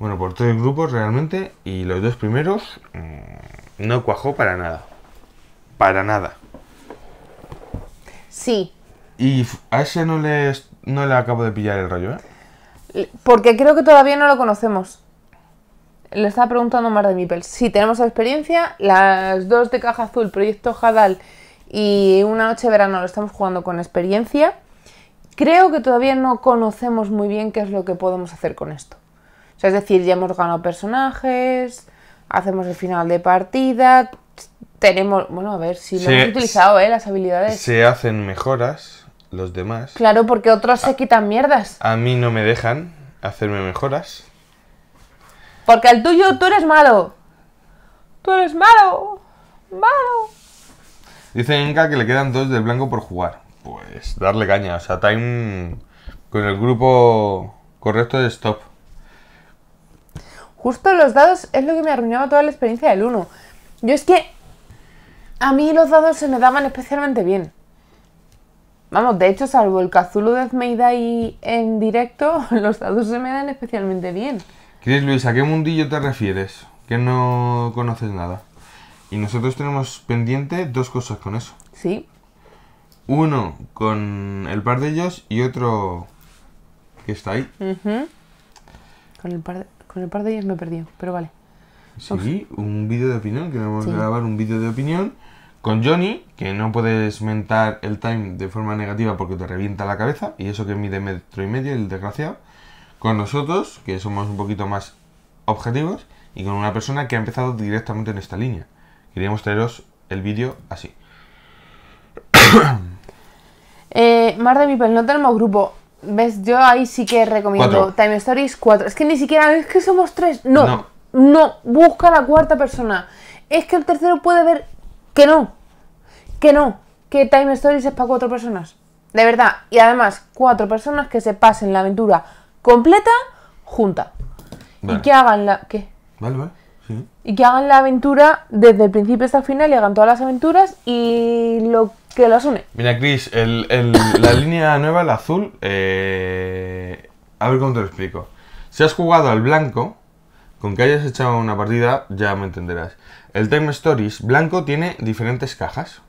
[SPEAKER 1] bueno, por tres grupos realmente y los dos primeros mm, no cuajó para nada. Para nada. Sí. Y a ese no le, no le acabo de pillar el rollo,
[SPEAKER 2] ¿eh? Porque creo que todavía no lo conocemos. Le estaba preguntando más de Mipel. Si tenemos experiencia. Las dos de Caja Azul, Proyecto Jadal, y Una Noche de Verano lo estamos jugando con experiencia. Creo que todavía no conocemos muy bien qué es lo que podemos hacer con esto es decir, ya hemos ganado personajes, hacemos el final de partida, tenemos, bueno, a ver, si lo hemos utilizado, ¿eh? Las habilidades.
[SPEAKER 1] Se hacen mejoras los demás.
[SPEAKER 2] Claro, porque otros se quitan mierdas.
[SPEAKER 1] A mí no me dejan hacerme mejoras.
[SPEAKER 2] Porque el tuyo tú eres malo. Tú eres malo. Malo.
[SPEAKER 1] Dice Inka que le quedan dos del blanco por jugar. Pues darle caña. O sea, time con el grupo correcto de stop.
[SPEAKER 2] Justo los dados es lo que me arruinaba toda la experiencia del Uno. Yo es que a mí los dados se me daban especialmente bien. Vamos, de hecho, salvo el Cazulo de Zmeida y en directo, los dados se me dan especialmente bien.
[SPEAKER 1] Cris, Luis, a qué mundillo te refieres? Que no conoces nada. Y nosotros tenemos pendiente dos cosas con eso. Sí. Uno con el par de ellos y otro que está ahí.
[SPEAKER 2] Con el par de... Con el par de días me he perdido, pero vale. Sí,
[SPEAKER 1] un vídeo de opinión, que vamos grabar un vídeo de opinión con Johnny, que no puedes mentar el time de forma negativa porque te revienta la cabeza, y eso que mide metro y medio, el desgraciado. Con nosotros, que somos un poquito más objetivos, y con una persona que ha empezado directamente en esta línea. Queríamos traeros el vídeo así.
[SPEAKER 2] Eh, Mar de mi no tenemos grupo. ¿Ves? Yo ahí sí que recomiendo Time Stories 4. Es que ni siquiera es que somos tres. No, no, busca la cuarta persona. Es que el tercero puede ver que no, que no, que Time Stories es para cuatro personas. De verdad. Y además, cuatro personas que se pasen la aventura completa junta. Y que hagan la. ¿Qué?
[SPEAKER 1] vale. Sí.
[SPEAKER 2] Y que hagan la aventura desde el principio hasta el final y hagan todas las aventuras y lo que las une.
[SPEAKER 1] Mira, Chris, la línea nueva, el azul, eh, a ver cómo te lo explico. Si has jugado al blanco, con que hayas echado una partida, ya me entenderás. El Time Stories blanco tiene diferentes cajas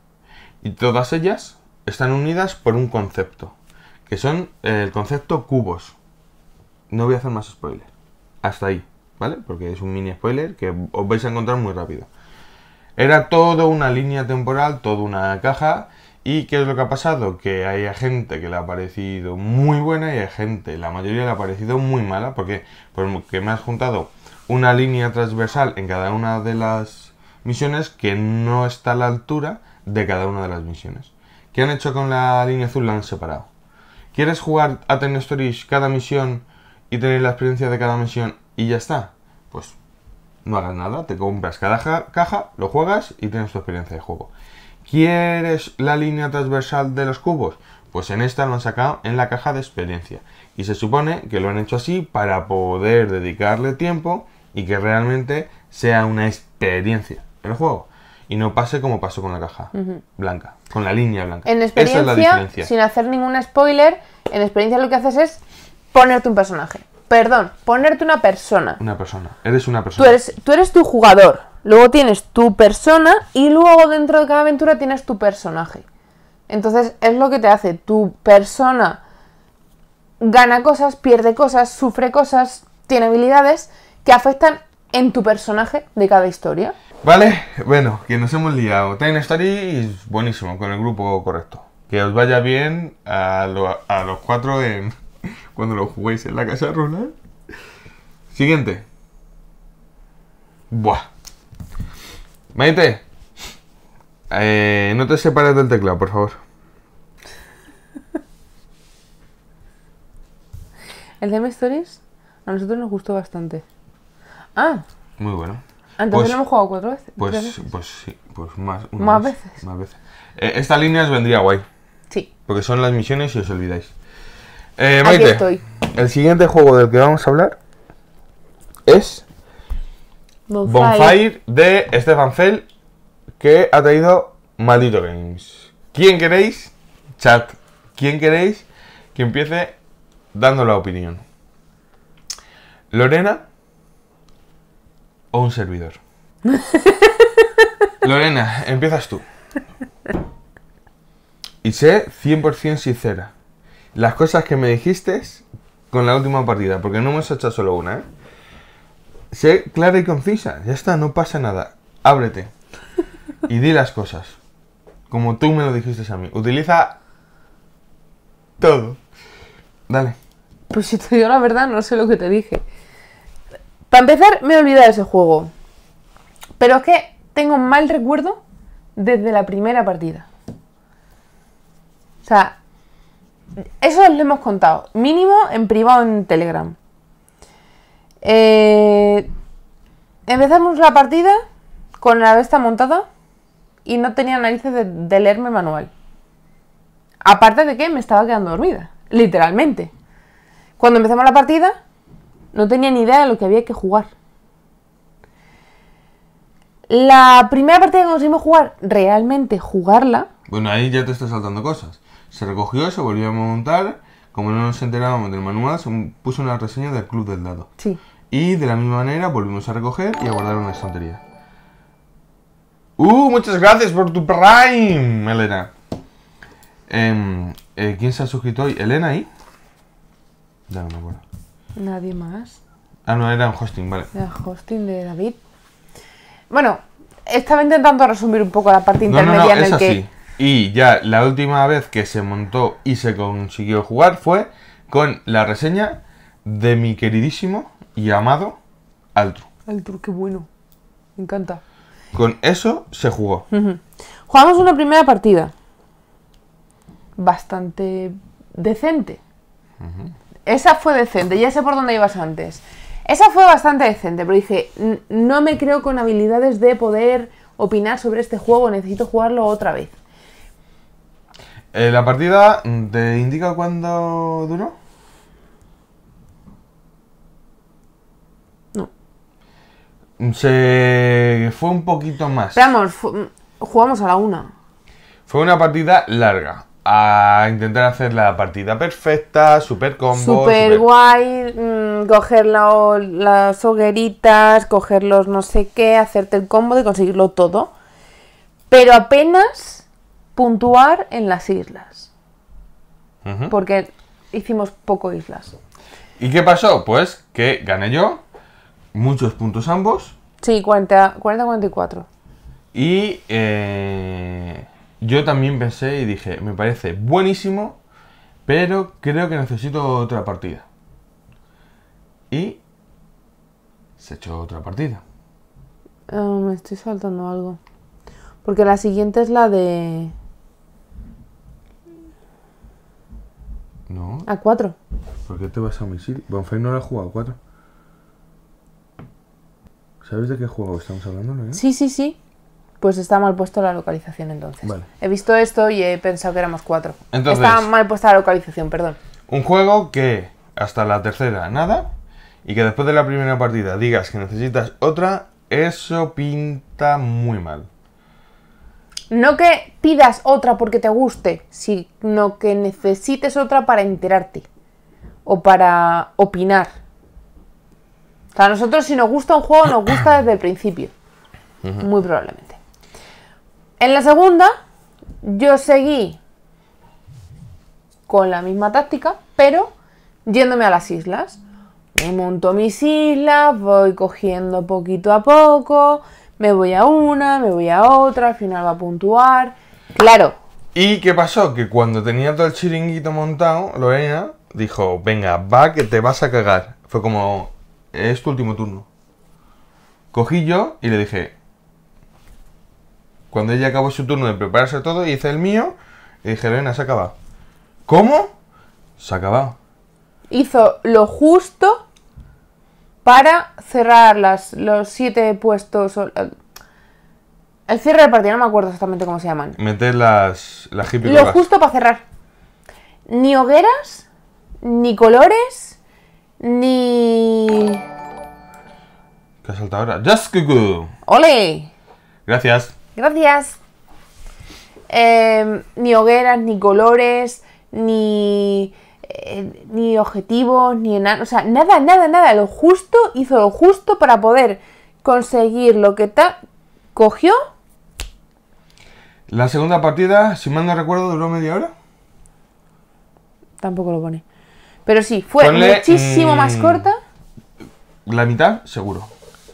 [SPEAKER 1] y todas ellas están unidas por un concepto, que son eh, el concepto cubos. No voy a hacer más spoiler. Hasta ahí, ¿vale? Porque es un mini spoiler que os vais a encontrar muy rápido. Era toda una línea temporal, toda una caja. ¿Y qué es lo que ha pasado? Que hay gente que le ha parecido muy buena y hay gente, la mayoría le ha parecido muy mala. ¿Por Porque me has juntado una línea transversal en cada una de las misiones que no está a la altura de cada una de las misiones. ¿Qué han hecho con la línea azul? La han separado. ¿Quieres jugar a Ten Stories cada misión y tener la experiencia de cada misión y ya está? no hagas nada, te compras cada caja, lo juegas y tienes tu experiencia de juego. ¿Quieres la línea transversal de los cubos? Pues en esta lo han sacado en la caja de experiencia. Y se supone que lo han hecho así para poder dedicarle tiempo y que realmente sea una experiencia el juego. Y no pase como pasó con la caja blanca, con la línea blanca. En experiencia, es la diferencia. sin
[SPEAKER 2] hacer ningún spoiler, en experiencia lo que haces es ponerte un personaje perdón, ponerte una persona.
[SPEAKER 1] Una persona. Eres una persona.
[SPEAKER 2] Tú eres, tu jugador. Luego tienes tu persona y luego dentro de cada aventura tienes tu personaje. Entonces es lo que te hace. Tu persona gana cosas, pierde cosas, sufre cosas, tiene habilidades que afectan en tu personaje de cada historia.
[SPEAKER 1] Vale, bueno, que nos hemos liado. Time Story buenísimo, con el grupo correcto. Que os vaya bien a, a los cuatro en cuando lo juguéis en la casa rural. Siguiente. Buah. Maite, eh, no te separes del teclado, por favor.
[SPEAKER 2] El de Stories a nosotros nos gustó bastante. Ah. Muy bueno. Entonces pues lo hemos jugado cuatro veces. Pues,
[SPEAKER 1] pues sí, pues más. veces. Más eh, esta línea os vendría guay. Sí. Porque son las misiones y os olvidáis. Eh, Maite, Aquí estoy. el siguiente juego del que vamos a hablar es
[SPEAKER 2] Bonfire,
[SPEAKER 1] de Stefan Fell que ha traído Maldito Games. ¿Quién queréis? Chat. ¿Quién queréis que empiece dando la opinión? ¿Lorena o un servidor? Lorena, empiezas tú. Y sé 100% sincera las cosas que me dijiste con la última partida, porque no hemos hecho solo una, ¿eh? Sé clara y concisa, ya está, no pasa nada. Ábrete y di las cosas, como tú me lo dijiste a mí. Utiliza todo. Dale.
[SPEAKER 2] Pues si te digo la verdad, no sé lo que te dije. Para empezar, me he olvidado de ese juego. Pero es que tengo mal recuerdo desde la primera partida. O sea, eso lo hemos contado. Mínimo en privado en Telegram. Eh, empezamos la partida con la besta montada y no tenía narices de, leerme manual. Aparte de que me estaba quedando dormida, literalmente. Cuando empezamos la partida, no tenía ni idea de lo que había que jugar. La primera partida que conseguimos jugar, realmente jugarla.
[SPEAKER 1] Bueno, ahí ya te estás saltando cosas. Se recogió, se volvió a montar. Como no nos enterábamos del manual, se puso una reseña del Club del dado Sí. Y de la misma manera volvimos a recoger y a guardar una estantería. ¡Uh! Muchas gracias por tu Prime, Elena. Em, eh, ¿Quién se ha suscrito hoy? ¿Elena ahí? Ya no me acuerdo.
[SPEAKER 2] Nadie más.
[SPEAKER 1] Ah, no, era un hosting, vale.
[SPEAKER 2] Era hosting de David. Bueno, estaba intentando resumir un poco la parte intermedia en que.
[SPEAKER 1] Y ya la última vez que se montó y se consiguió jugar fue con la reseña de mi queridísimo y amado Altru.
[SPEAKER 2] Altru, qué bueno. Me encanta.
[SPEAKER 1] Con eso se jugó.
[SPEAKER 2] Jugamos una primera partida. Bastante decente. Esa fue decente, ya sé por dónde ibas antes. Esa fue bastante decente, pero dije, no me creo con habilidades de poder opinar sobre este juego, necesito jugarlo otra vez.
[SPEAKER 1] Eh, la partida, mm, ¿te indica
[SPEAKER 2] cuándo duró?
[SPEAKER 1] No. Mm, se fue un poquito más.
[SPEAKER 2] Esperamos, mm, jugamos a la una.
[SPEAKER 1] Fue una partida larga. A intentar hacer la partida perfecta, super combo. Super,
[SPEAKER 2] guay, coger las hogueritas, coger los no sé qué, hacerte el combo de conseguirlo todo. Pero apenas puntuar en las islas. Porque hicimos poco islas.
[SPEAKER 1] ¿Y qué pasó? Pues que gané yo, muchos puntos ambos.
[SPEAKER 2] Sí, 40-44.
[SPEAKER 1] Y eh, yo también pensé y dije, me parece buenísimo, pero creo que necesito otra partida. Y se echó otra partida.
[SPEAKER 2] Ah, me estoy saltando algo. Porque la siguiente es la de...
[SPEAKER 1] No. ¿A 4? ¿Por qué te vas a misil? Bonfire no lo ha jugado a 4. ¿Sabes de qué juego estamos hablando? ¿no?
[SPEAKER 2] Sí, sí, sí. Pues está mal puesto la localización entonces. He visto esto y he pensado que éramos 4. Está mal puesta la localización, perdón.
[SPEAKER 1] Un juego que hasta la tercera nada y que después de la primera partida digas que necesitas otra, eso pinta muy mal.
[SPEAKER 2] No que pidas otra porque te guste, sino que necesites otra para enterarte o para opinar. O a nosotros si nos gusta un juego nos gusta desde el principio, muy probablemente. En la segunda yo seguí con la misma táctica, pero yéndome a las islas. Me monto mis islas, voy cogiendo poquito a poco, me voy a una, me voy a otra, al final va a puntuar.
[SPEAKER 1] Claro. ¿Y qué pasó? Que cuando tenía todo el chiringuito montado, Lorena dijo, venga, va que te vas a cagar. Fue como, es tu último turno. Cogí yo y le dije, cuando ella acabó su turno de prepararse todo, hice el mío y dije, Lorena, se acaba ¿Cómo? Se ha
[SPEAKER 2] Hizo lo justo para cerrar los siete puestos. Eh, el cierre del partido, no me acuerdo exactamente cómo se llaman.
[SPEAKER 1] Meter las, las Lo justo
[SPEAKER 2] para cerrar. Ni hogueras, ni colores, ni.
[SPEAKER 1] ¿Qué ha ahora? ¡Just
[SPEAKER 2] ¡Ole! Gracias. Gracias. Em, ni hogueras, ni colores, ni eh, ni objetivos, ni nada, o sea, nada, nada, nada, lo justo, hizo lo justo para poder conseguir lo que ta cogió.
[SPEAKER 1] La segunda partida, si mal no recuerdo, duró media hora.
[SPEAKER 2] Tampoco lo pone. Pero sí, fue muchísimo mm, más corta.
[SPEAKER 1] La mitad, seguro.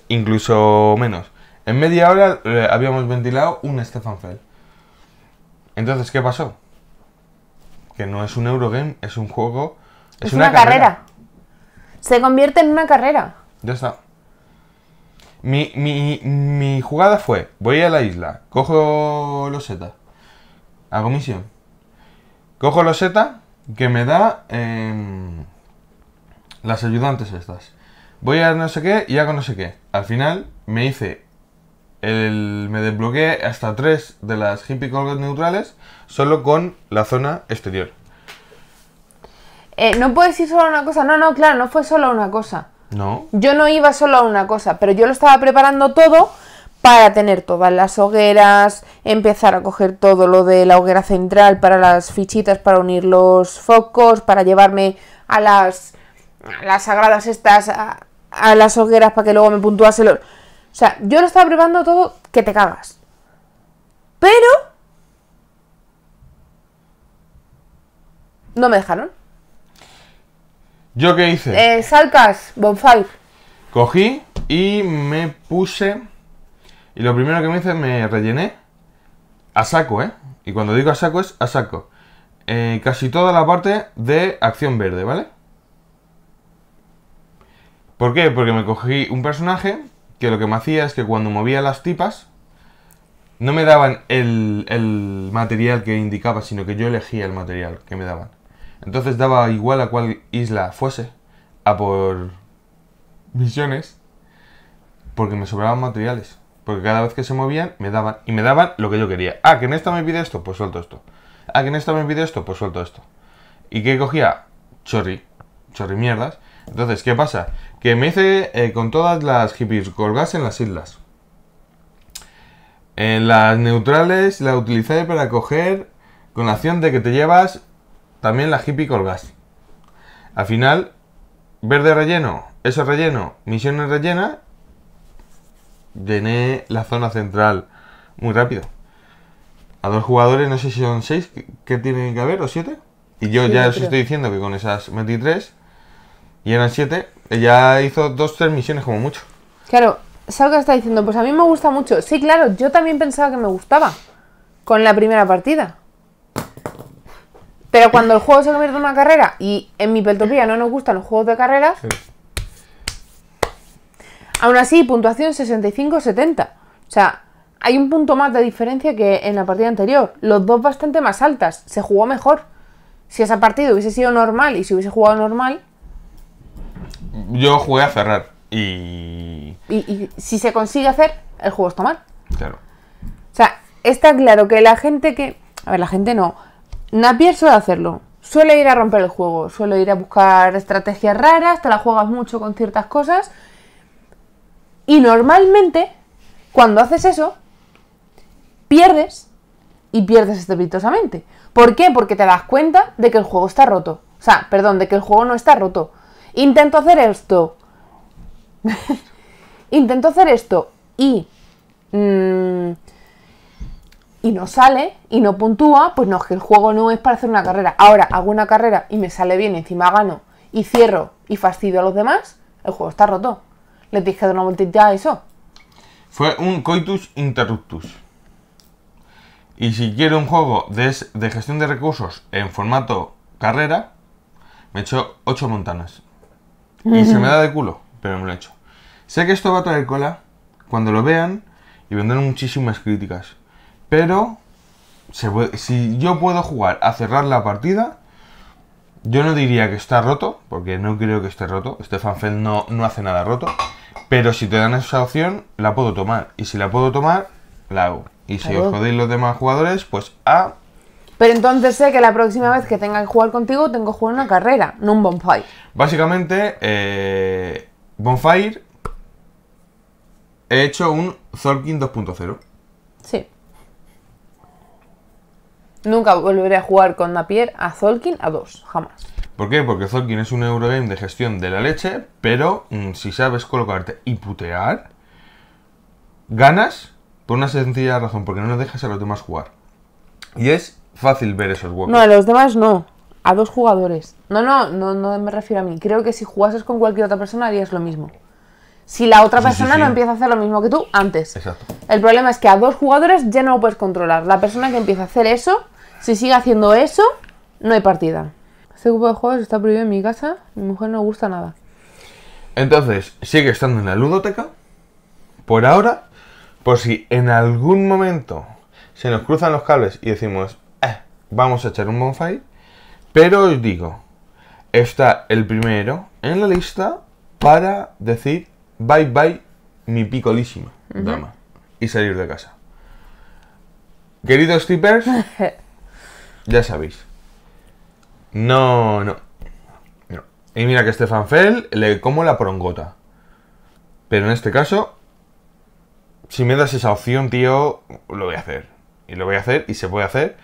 [SPEAKER 1] Incluso menos. En media hora eh, habíamos ventilado un Stefan Fell. Entonces, ¿qué pasó? que no es un Eurogame, es un juego. Es, una, carrera.
[SPEAKER 2] Se convierte en una carrera.
[SPEAKER 1] Ya está. Mi, mi, mi jugada fue: voy a la isla, cojo los Z, hago misión. Cojo los Z que me da em, las ayudantes estas. Voy a no sé qué y hago no sé qué. Al final me hice el, me desbloqueé hasta tres de las hippie neutrales solo con la zona exterior.
[SPEAKER 2] Eh, no puedes decir solo una cosa. No, no, claro, no fue solo una cosa. No. Yo no iba solo a una cosa, pero yo lo estaba preparando todo para tener todas las hogueras, empezar a coger todo lo de la hoguera central para las fichitas, para unir los focos, para llevarme a las, las sagradas estas, a, a, las hogueras para que luego me puntuase los... O sea, yo lo estaba preparando todo que te cagas. Pero No me dejaron.
[SPEAKER 1] ¿Yo qué hice?
[SPEAKER 2] Eh, Salcas, Bonfire.
[SPEAKER 1] Cogí y me puse. Y lo primero que me hice, me rellené a saco, ¿eh? Y cuando digo a saco es a saco. Eh, casi toda la parte de acción verde, ¿vale? ¿Por qué? Porque me cogí un personaje que lo que me hacía es que cuando movía las tipas, no me daban el material que indicaba, sino que yo elegía el material que me daban. Entonces daba igual a cuál isla fuese, a por misiones, porque me sobraban materiales. Porque cada vez que se movían, me daban, y me daban lo que yo quería. Ah, que en esta me pide esto, pues suelto esto. Ah, que en esta me pide esto, pues suelto esto. ¿Y qué cogía? Chorri, chorri mierdas. Entonces, ¿qué pasa? Que me hice eh, con todas las hippies colgadas en las islas. En las neutrales la utilicé para coger con la acción de que te llevas también la hippie colgás. Al final, verde relleno, eso relleno, misiones rellenas. Llené la zona central muy rápido. A dos jugadores, no sé si son seis, ¿qué tienen que haber? ¿O siete? Y yo ya os estoy diciendo que con esas metí tres y eran siete. Ella hizo dos, tres misiones como mucho.
[SPEAKER 2] Claro, Salga está diciendo, pues a mí me gusta mucho. Sí, claro, yo también pensaba que me gustaba con la primera partida. Pero cuando el juego se convierte en una carrera y en mi peltopía no nos gustan los juegos de carreras. Aún así, puntuación 65-70. O sea, hay un punto más de diferencia que en la partida anterior. Los dos bastante más altas. Se jugó mejor. Si esa partida hubiese sido normal y si hubiese jugado normal.
[SPEAKER 1] Yo jugué a cerrar. Y...
[SPEAKER 2] y. Y, si se consigue hacer, el juego está mal. Claro. O sea, está claro que la gente que. A ver, la gente no. Napier suele hacerlo. Suele ir a romper el juego, suele ir a buscar estrategias raras, te la juegas mucho con ciertas cosas. Y normalmente, cuando haces eso, pierdes y pierdes estrepitosamente. ¿Por qué? Porque te das cuenta de que el juego está roto. O sea, perdón, de que el juego no está roto. Intento hacer esto. Intento hacer esto y mm, y no sale y no puntúa, pues no, es que el juego no es para hacer una carrera. Ahora hago una carrera y me sale bien, encima gano y cierro y fastidio a los demás, el juego está roto. Le dije que una vueltita a eso.
[SPEAKER 1] Fue un coitus interruptus. Y si quiero un juego de, de gestión de recursos en formato carrera, me echo ocho montanas. Y se me da de culo, pero me lo he hecho. Sé que esto va a traer cola cuando lo vean y vendrán muchísimas críticas. Pero si yo puedo jugar a cerrar la partida, yo no diría que está roto, porque no creo que esté roto. Stefan Feld no, no hace nada roto. Pero si te dan esa opción, la puedo tomar. Y si la puedo tomar, la hago. Y si os jodéis los demás jugadores, pues
[SPEAKER 2] a pero entonces sé que la próxima vez que tenga que jugar contigo, tengo que jugar una carrera, no un bonfire.
[SPEAKER 1] Básicamente, eh, bonfire, he hecho un Zorkin 2.0.
[SPEAKER 2] Sí. Nunca volveré a jugar con Napier a Zolkin a dos. jamás.
[SPEAKER 1] ¿Por qué? Porque Zolkin es un Eurogame de gestión de la leche, pero mm, si sabes colocarte y putear, ganas por una sencilla razón, porque no nos dejas a los demás jugar. Y es fácil ver esos huecos. No, a
[SPEAKER 2] los demás no. A dos jugadores. No, no, no, no me refiero a mí. Creo que si jugases con cualquier otra persona harías lo mismo. Si la otra persona no empieza a hacer lo mismo que tú antes. Exacto. El problema es que a dos jugadores ya no lo puedes controlar. La persona que empieza a hacer eso si sigue haciendo eso, no hay partida. Este grupo de juegos está prohibido en mi casa. mi mujer no gusta nada.
[SPEAKER 1] Entonces, sigue estando en la ludoteca. Por ahora. Por si en algún momento se nos cruzan los cables y decimos, eh, vamos a echar un bonfire. Pero os digo, está el primero en la lista para decir bye bye mi picolísima dama y salir de casa. Queridos tippers, Ya sabéis. No, no. Y mira que Stefan Fell le como la prongota. Pero en este caso, si me das esa opción, tío, lo voy a hacer. Y lo voy a hacer y se puede hacer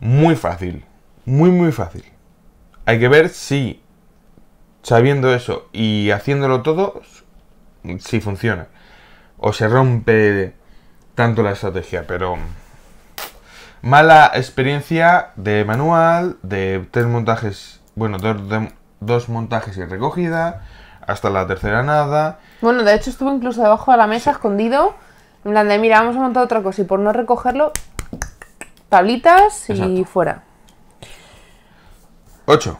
[SPEAKER 1] muy fácil. Muy, muy fácil. Hay que ver si, sabiendo eso y haciéndolo todo, si funciona. O se rompe tanto la estrategia, pero... Mala experiencia de manual, de tres montajes, bueno, dos, montajes y recogida, hasta la tercera nada.
[SPEAKER 2] Bueno, de hecho estuvo incluso debajo de la mesa escondido, en plan de, mira, vamos a montar otra cosa y por no recogerlo, tablitas y fuera. 8.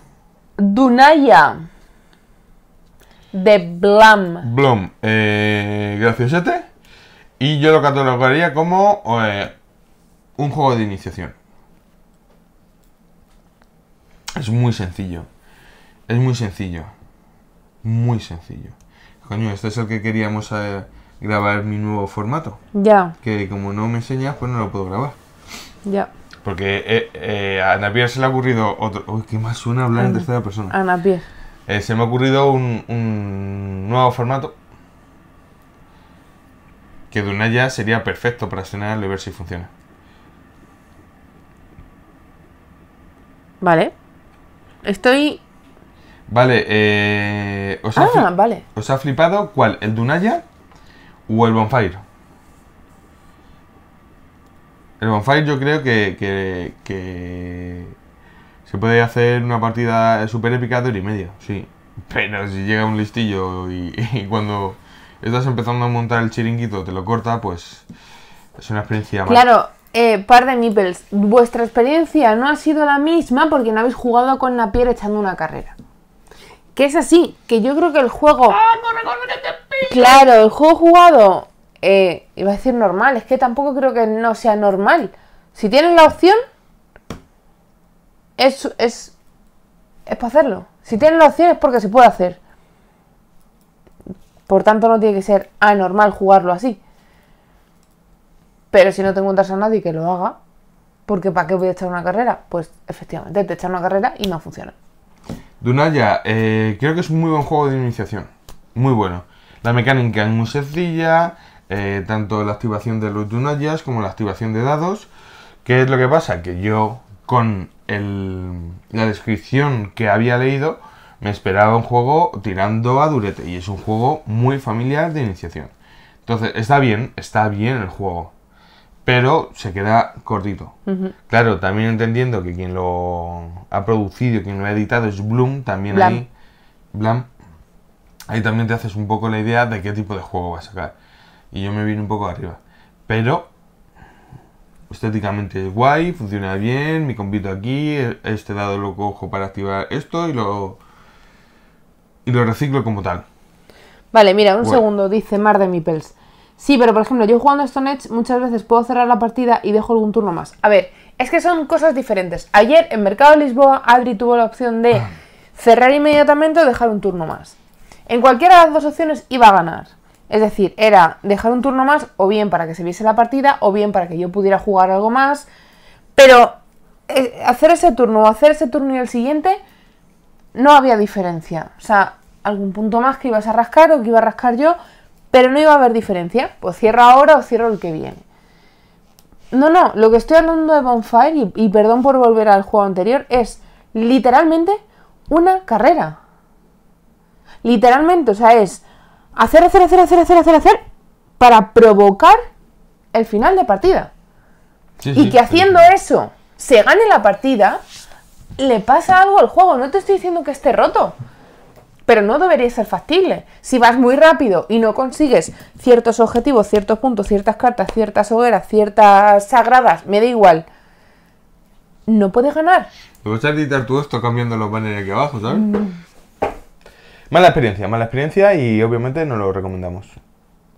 [SPEAKER 2] Dunaya. De Blam.
[SPEAKER 1] Blom. Gracias, eh, graciosete. Y yo lo catalogaría como eh, un juego de iniciación. Es muy sencillo. Es muy sencillo. Muy sencillo. Coño, este es el que queríamos eh, grabar mi nuevo formato. Ya. Que como no me enseñas, pues no lo puedo grabar. Ya. Porque eh, eh, a Napier se le ha ocurrido otro... Uy, qué más suena hablar en tercera persona. A Napier. se me ha ocurrido un, un nuevo formato. Que de una ya sería perfecto para estrenarlo y ver si funciona.
[SPEAKER 2] Vale. Estoy.
[SPEAKER 1] Vale, eh, ¿os, ah, ha ¿os ha flipado cuál? ¿El Dunaya o el Bonfire? El Bonfire yo creo que, se puede hacer una partida súper épica de hora y media, sí. Pero si llega un listillo y, cuando estás empezando a montar el chiringuito te lo corta, pues es una experiencia Claro,
[SPEAKER 2] eh, par de nipples, vuestra experiencia no ha sido la misma porque no habéis jugado con la piel echando una carrera. Que es así, que yo creo que el juego... ¡Ah, no claro, el juego jugado, eh, iba a decir normal, es que tampoco creo que no sea normal. Si tienen la opción, es, es, es para hacerlo. Si tienen la opción es porque se puede hacer. Por tanto, no tiene que ser anormal jugarlo así. Pero si no te encuentras a nadie que lo haga, porque ¿para qué voy a echar una carrera? Pues efectivamente, te echan una carrera y no funciona.
[SPEAKER 1] Dunaya, eh, creo que es un muy buen juego de iniciación. Muy bueno. La mecánica es muy sencilla, eh, tanto la activación de los Dunayas como la activación de dados. ¿Qué es lo que pasa? Que yo con la descripción que había leído me esperaba un juego tirando a durete y es un juego muy familiar de iniciación. Entonces, está bien, está bien el juego, pero se queda cortito. Claro, también entendiendo que quien lo ha producido, quien lo ha editado es Bloom, también ahí, ahí también te haces un poco la idea de qué tipo de juego va a sacar. Y yo me vine un poco arriba. Pero estéticamente es guay, funciona bien, mi compito aquí, este dado lo cojo para activar esto y lo y lo reciclo como tal.
[SPEAKER 2] Vale, mira, un segundo, dice Mar de Mipels. Sí, pero por ejemplo, yo jugando a Stone Edge muchas veces puedo cerrar la partida y dejo algún turno más. A ver, es que son cosas diferentes. Ayer en Mercado de Lisboa, Adri tuvo la opción de ah. cerrar inmediatamente o dejar un turno más. En cualquiera de las dos opciones iba a ganar. Es decir, era dejar un turno más o bien para que se viese la partida o bien para que yo pudiera jugar algo más. Pero eh, hacer ese turno o hacer ese turno y el siguiente no había diferencia. O sea, algún punto más que ibas a rascar o que iba a rascar yo pero no iba a haber diferencia. Pues cierro ahora o cierro el que viene. No, no, lo que estoy hablando de Bonfire, y, perdón por volver al juego anterior, es literalmente una carrera. Literalmente, o sea, es hacer, hacer, hacer, hacer, hacer, hacer, hacer, para provocar el final de partida. y que haciendo eso se gane la partida, le pasa algo al juego. No te estoy diciendo que esté roto pero no debería ser factible. Si vas muy rápido y no consigues ciertos objetivos, ciertos puntos, ciertas cartas, ciertas hogueras, ciertas sagradas, me da igual, no puedes ganar.
[SPEAKER 1] vas a editar todo esto cambiando los paneles aquí abajo, ¿sabes? Mm. Mala experiencia, mala experiencia y obviamente no lo recomendamos.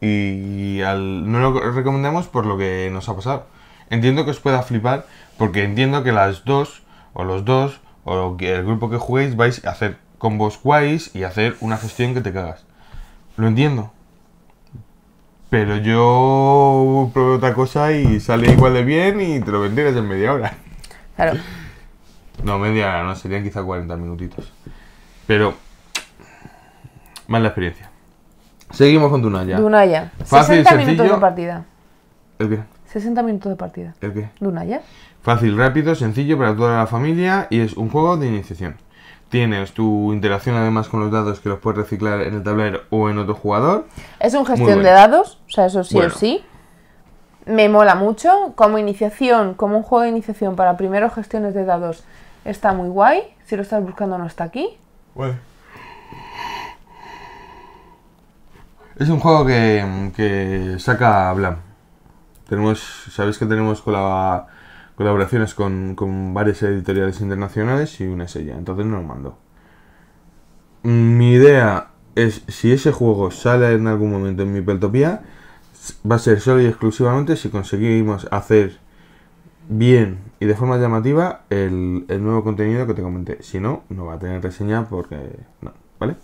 [SPEAKER 1] Y, no lo recomendamos por lo que nos ha pasado. Entiendo que os pueda flipar porque entiendo que las dos, o los dos, o el grupo que juguéis vais a hacer con vos guays y hacer una gestión que te cagas. Lo entiendo. Pero yo probé otra cosa y sale igual de bien y te lo vendes en media hora. Claro. No, media hora, no, serían quizá 40 minutitos. Pero, más la experiencia. Seguimos con Dunaya. Dunaya. 60 minutos de partida. ¿El qué?
[SPEAKER 2] 60 minutos de partida. ¿El qué? Dunaya.
[SPEAKER 1] Fácil, rápido, sencillo para toda la familia y es un juego de iniciación. Tienes tu interacción además con los dados que los puedes reciclar en el tablero o en otro jugador.
[SPEAKER 2] Es un gestión de dados, o sea, eso sí o sí. Me mola mucho. Como iniciación, como un juego de iniciación para primeros gestiones de dados, está muy guay. Si lo estás buscando no está aquí.
[SPEAKER 1] Es un juego que, que saca Blam. Tenemos, sabéis que tenemos con la colaboraciones con, con varias editoriales internacionales y una es ella, entonces no lo mando. Mm, mi idea es, si ese juego sale en algún momento en mi peltopía, va a ser solo y exclusivamente si conseguimos hacer bien y de forma llamativa el, nuevo contenido que te comenté. Si no, no va a tener reseña porque no, ¿vale?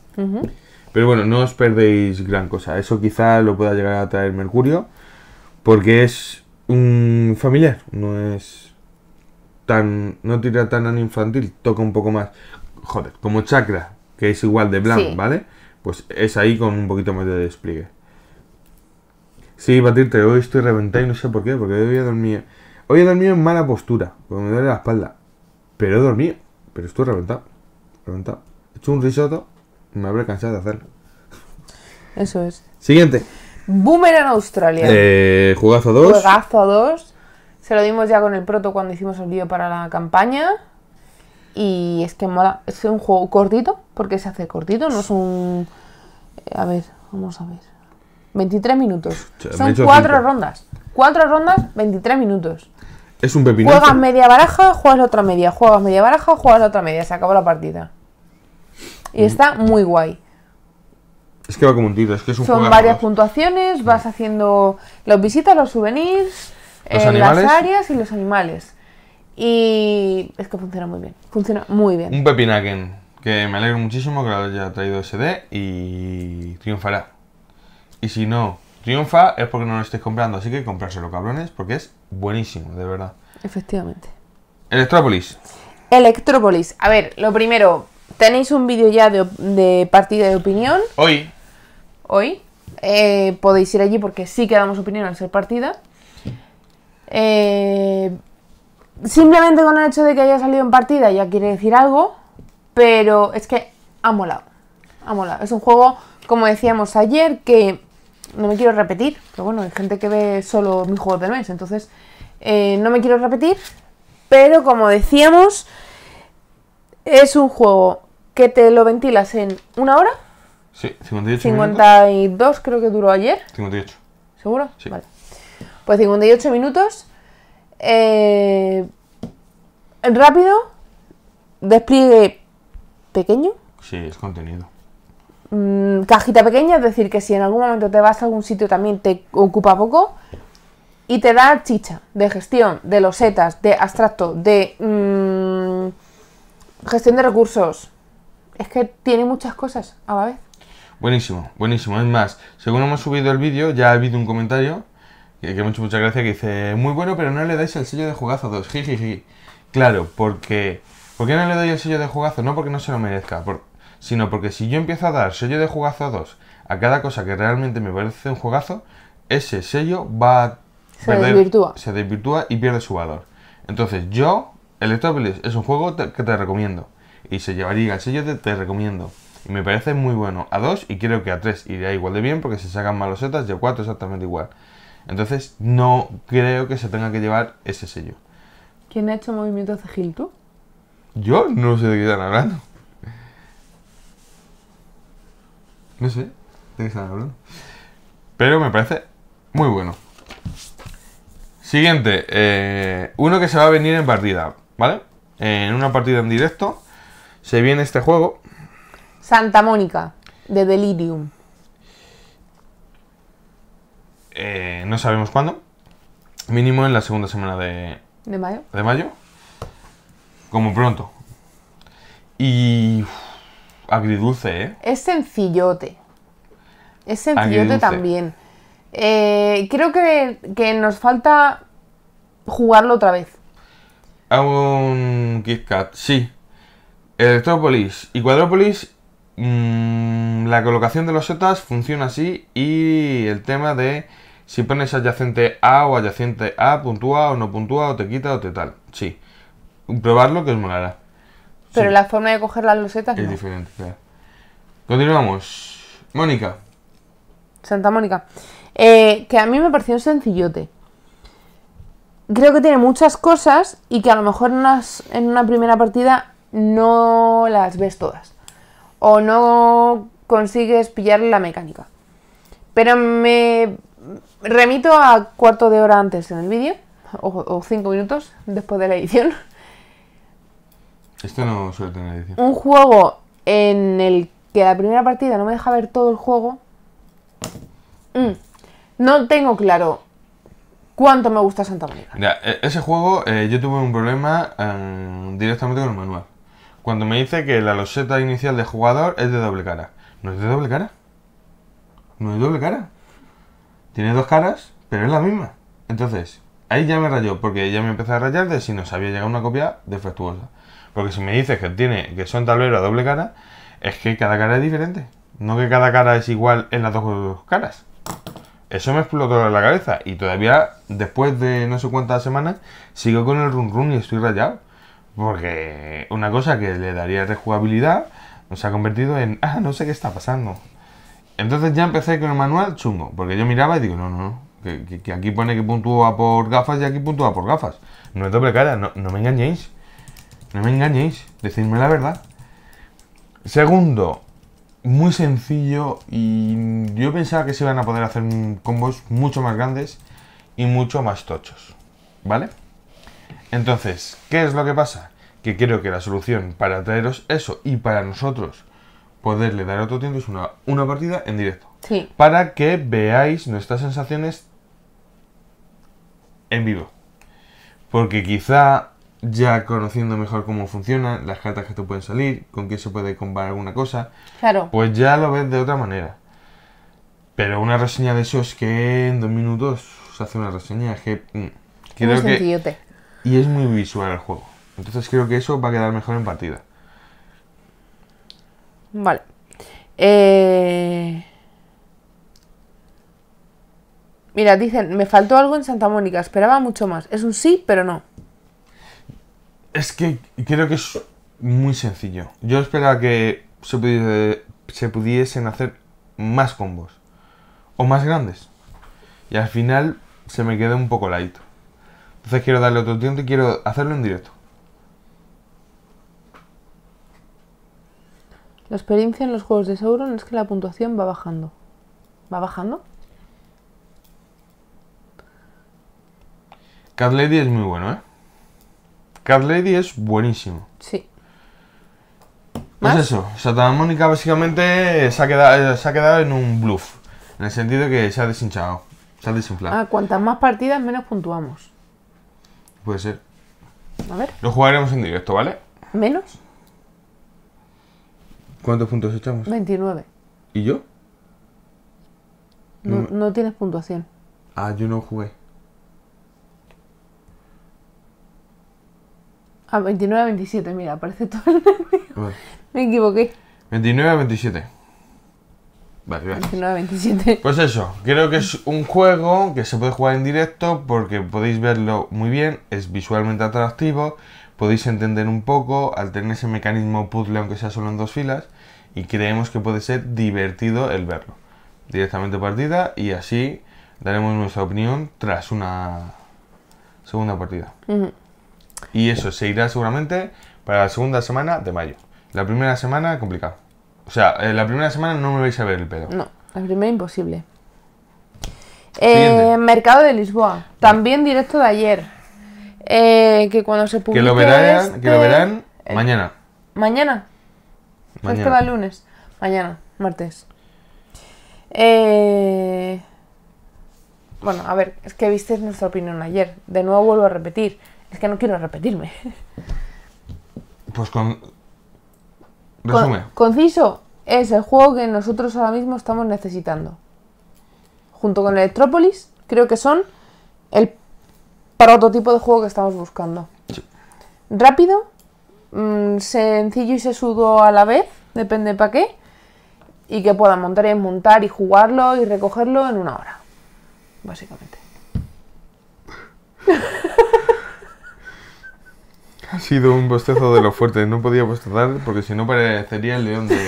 [SPEAKER 1] Pero bueno, no os perdéis gran cosa. Eso quizá lo pueda llegar a traer Mercurio porque es familiar, no es tan, no tira tan infantil, toca un poco más, joder, como chakra, que es igual de blanco, ¿vale? Pues es ahí con un poquito más de despliegue. Sí, batirte, hoy estoy reventado y no sé por qué, porque hoy he dormido. Hoy he dormido en mala postura, porque me duele la espalda. Pero he dormido, pero estoy reventado. Reventado. He hecho un risotto, me habré cansado de hacerlo. Eso es. Siguiente.
[SPEAKER 2] Boomerang Australia.
[SPEAKER 1] Eh, jugazo a dos.
[SPEAKER 2] Juegazo Se lo dimos ya con el proto cuando hicimos el vídeo para la campaña. Y es que mola. Es un juego cortito, porque se hace cortito, no es un. Eh, a ver, vamos a ver. 23 minutos. Son cuatro rondas. Cuatro rondas, 23 minutos.
[SPEAKER 1] Es un pepinazo. Juegas
[SPEAKER 2] media baraja, juegas la otra media. Juegas media baraja, juegas la otra media. Se acabó la partida. Y mm. está muy guay.
[SPEAKER 1] Es que va como un tiro, es que es un Son varias
[SPEAKER 2] puntuaciones, vas haciendo las visitas, los souvenirs, eh, las áreas y los animales. Y es que funciona muy bien. Funciona muy bien. Un
[SPEAKER 1] pepinaken, que me alegro muchísimo que lo haya traído SD y triunfará. Y si no triunfa es porque no lo estés comprando, así que comprárselo, cabrones, porque es buenísimo, de verdad.
[SPEAKER 2] Efectivamente.
[SPEAKER 1] Electrópolis.
[SPEAKER 2] Electrópolis. A ver, lo primero, tenéis un vídeo ya de, partida de opinión. Hoy. Hoy. Eh, podéis ir allí porque sí que damos opinión al ser partida. Eh, simplemente con el hecho de que haya salido en partida ya quiere decir algo, pero es que ha molado. Ha molado. Es un juego, como decíamos ayer, que no me quiero repetir, pero bueno, hay gente que ve solo mi juego del mes, entonces eh, no me quiero repetir, pero como decíamos, es un juego que te lo ventilas en una hora.
[SPEAKER 1] Sí, 58
[SPEAKER 2] 52 creo que duró ayer. 58. ¿Seguro? Sí. Vale. Pues 58 minutos. Eh, rápido. Despliegue pequeño.
[SPEAKER 1] Sí, es contenido.
[SPEAKER 2] Mm, cajita pequeña, es decir, que si en algún momento te vas a algún sitio también te ocupa poco. Y te da chicha de gestión, de los losetas, de abstracto, de... Mm, Gestión de recursos. Es que tiene muchas cosas a la vez.
[SPEAKER 1] Buenísimo, buenísimo. Es más, según hemos subido el vídeo, ya ha habido un comentario que, que me mucha gracia que dice: Muy bueno, pero no le dais el sello de jugazo 2. Jijiji. Claro, porque. ¿Por qué no le doy el sello de jugazo? No porque no se lo merezca, sino porque si yo empiezo a dar sello de jugazo 2 a cada cosa que realmente me parece un jugazo, ese sello va a
[SPEAKER 2] se, desvirtúa.
[SPEAKER 1] se desvirtúa y pierde su valor. Entonces yo Electropolis es un juego que te recomiendo. Y se llevaría el sello de te recomiendo. Y me parece muy bueno. A 2 y creo que a 3 iría igual de bien porque si sacan malos setas y a 4 exactamente igual. Entonces no creo que se tenga que llevar ese sello.
[SPEAKER 2] ¿Quién ha hecho movimiento de Gil tú?
[SPEAKER 1] Yo no sé de qué están hablando. No sé de qué están hablando. Pero me parece muy bueno. Siguiente, eh, uno que se va a venir en partida. ¿vale? En una partida en directo. Se viene este juego.
[SPEAKER 2] Santa Mónica, de Delirium.
[SPEAKER 1] Eh, no sabemos cuándo. Mínimo en la segunda semana de, de mayo. De mayo. Como pronto. Y. agridulce, ¿eh?
[SPEAKER 2] Es sencillote. Es sencillote también. Eh, creo que nos falta jugarlo otra vez
[SPEAKER 1] hago un KitKat, sí. Electrópolis y Cuadrópolis, mm, la colocación de los setas funciona así y el tema de si pones adyacente A o adyacente A, puntúa o no puntúa o te quita o te tal. Sí. Probarlo que es molará Pero la
[SPEAKER 2] forma de coger las losetas es
[SPEAKER 1] diferente. Continuamos. Mónica.
[SPEAKER 2] Santa Mónica. Eh, que a mí me pareció sencillote creo que tiene muchas cosas y que a lo mejor en, una primera partida no las ves todas. O no consigues pillar la mecánica. Pero me remito a cuarto de hora antes en el vídeo, o, cinco minutos después de la edición.
[SPEAKER 1] Esto no suele tener edición. Un
[SPEAKER 2] juego en el que la primera partida no me deja ver todo el juego. Mm, no tengo claro cuánto me gusta Santa Mónica.
[SPEAKER 1] E, ese juego eh, yo tuve un problema em, directamente con el manual. Cuando me dice que la loseta inicial de jugador es de doble cara. ¿No es de doble cara? No es doble cara. Tiene dos caras, pero es la misma. Entonces, ahí ya me rayó, porque ya me empecé a rayar de si nos había llegado una copia defectuosa. Porque si me dices que tiene, que son tableros a doble cara, es que cada cara es diferente. No que cada cara es igual en las dos caras. Eso me explotó la cabeza y todavía después de no sé cuántas semanas sigo con el run run y estoy rayado. Porque una cosa que le daría rejugabilidad nos ha convertido en, ah, no sé qué está pasando. Entonces ya empecé con el manual chungo, porque yo miraba y digo, no, no, no, que, aquí pone que puntúa por gafas y aquí puntúa por gafas. No es doble cara, no, no me engañéis. No me engañéis, decidme la verdad. Segundo, muy sencillo y yo pensaba que se iban a poder hacer combos mucho más grandes y mucho más tochos, ¿vale? Entonces, ¿qué es lo que pasa? Que creo que la solución para traeros eso y para nosotros poderle dar otro tiempo es una, una partida en directo. Sí. Para que veáis nuestras sensaciones en vivo. Porque quizá ya conociendo mejor cómo funcionan, las cartas que te pueden salir, con qué se puede comprar alguna cosa, claro. pues ya lo ves de otra manera. Pero una reseña de eso es que en dos minutos se hace una reseña, que mm, Y es muy visual el juego. Entonces creo que eso va a quedar mejor en partida.
[SPEAKER 2] Vale. Eh, mira, dicen, me faltó algo en Santa Mónica, esperaba mucho más. Es un sí, pero no.
[SPEAKER 1] Es que creo que es muy sencillo. Yo esperaba que se, pudiesen hacer más combos. O más grandes. Y al final se me quedó un poco laito Entonces quiero darle otro tiempo y quiero hacerlo en directo.
[SPEAKER 2] La experiencia en los juegos de Sauron es que la puntuación va bajando. ¿Va bajando?
[SPEAKER 1] Cat Lady es muy bueno, ¿eh? Card Lady es buenísimo. Sí. ¿Más? Pues eso, Santa Mónica básicamente eh, se ha, quedado, en un bluff, en el sentido que se ha deshinchado, se ha desinflado.
[SPEAKER 2] Ah, cuantas más partidas, menos puntuamos. Puede ser. A ver.
[SPEAKER 1] Lo jugaremos en directo, ¿vale? ¿Menos? ¿Cuántos puntos echamos? 29. ¿Y yo?
[SPEAKER 2] no tienes puntuación.
[SPEAKER 1] Ah, yo no jugué.
[SPEAKER 2] Ah, 29 a 27, mira, aparece todo el ah. Me equivoqué.
[SPEAKER 1] 29 a 27. Vale, vale.
[SPEAKER 2] 29 a 27.
[SPEAKER 1] Pues eso, creo que es un juego que se puede jugar en directo porque podéis verlo muy bien, es visualmente atractivo, podéis entender un poco al tener ese mecanismo puzzle aunque sea solo en dos filas y creemos que puede ser divertido el verlo. Directamente partida y así daremos nuestra opinión tras una segunda partida. Y eso se irá seguramente para la segunda semana de mayo. La primera semana, complicado. O sea, eh, la primera semana no me vais a ver el pelo
[SPEAKER 2] No, la primera imposible. Eh, Mercado de Lisboa. También directo de ayer. Eh, que cuando se publique. Que lo verán, este- mañana. Mañana. mañana. Este va lunes. Mañana, martes. Bueno, a ver, es que visteis nuestra opinión ayer. De nuevo vuelvo a repetir. Es que no quiero repetirme.
[SPEAKER 1] Pues con... Resume.
[SPEAKER 2] conciso, es el juego que nosotros ahora mismo estamos necesitando. Junto con Electrópolis, creo que son el prototipo de juego que estamos buscando. Rápido, mm, sencillo y sesudo a la vez, depende para qué. Y que puedan montar y montar y jugarlo y recogerlo en una hora. Básicamente.
[SPEAKER 1] Ha sido un bostezo de lo fuerte. No podía bostezar porque si no parecería el león de...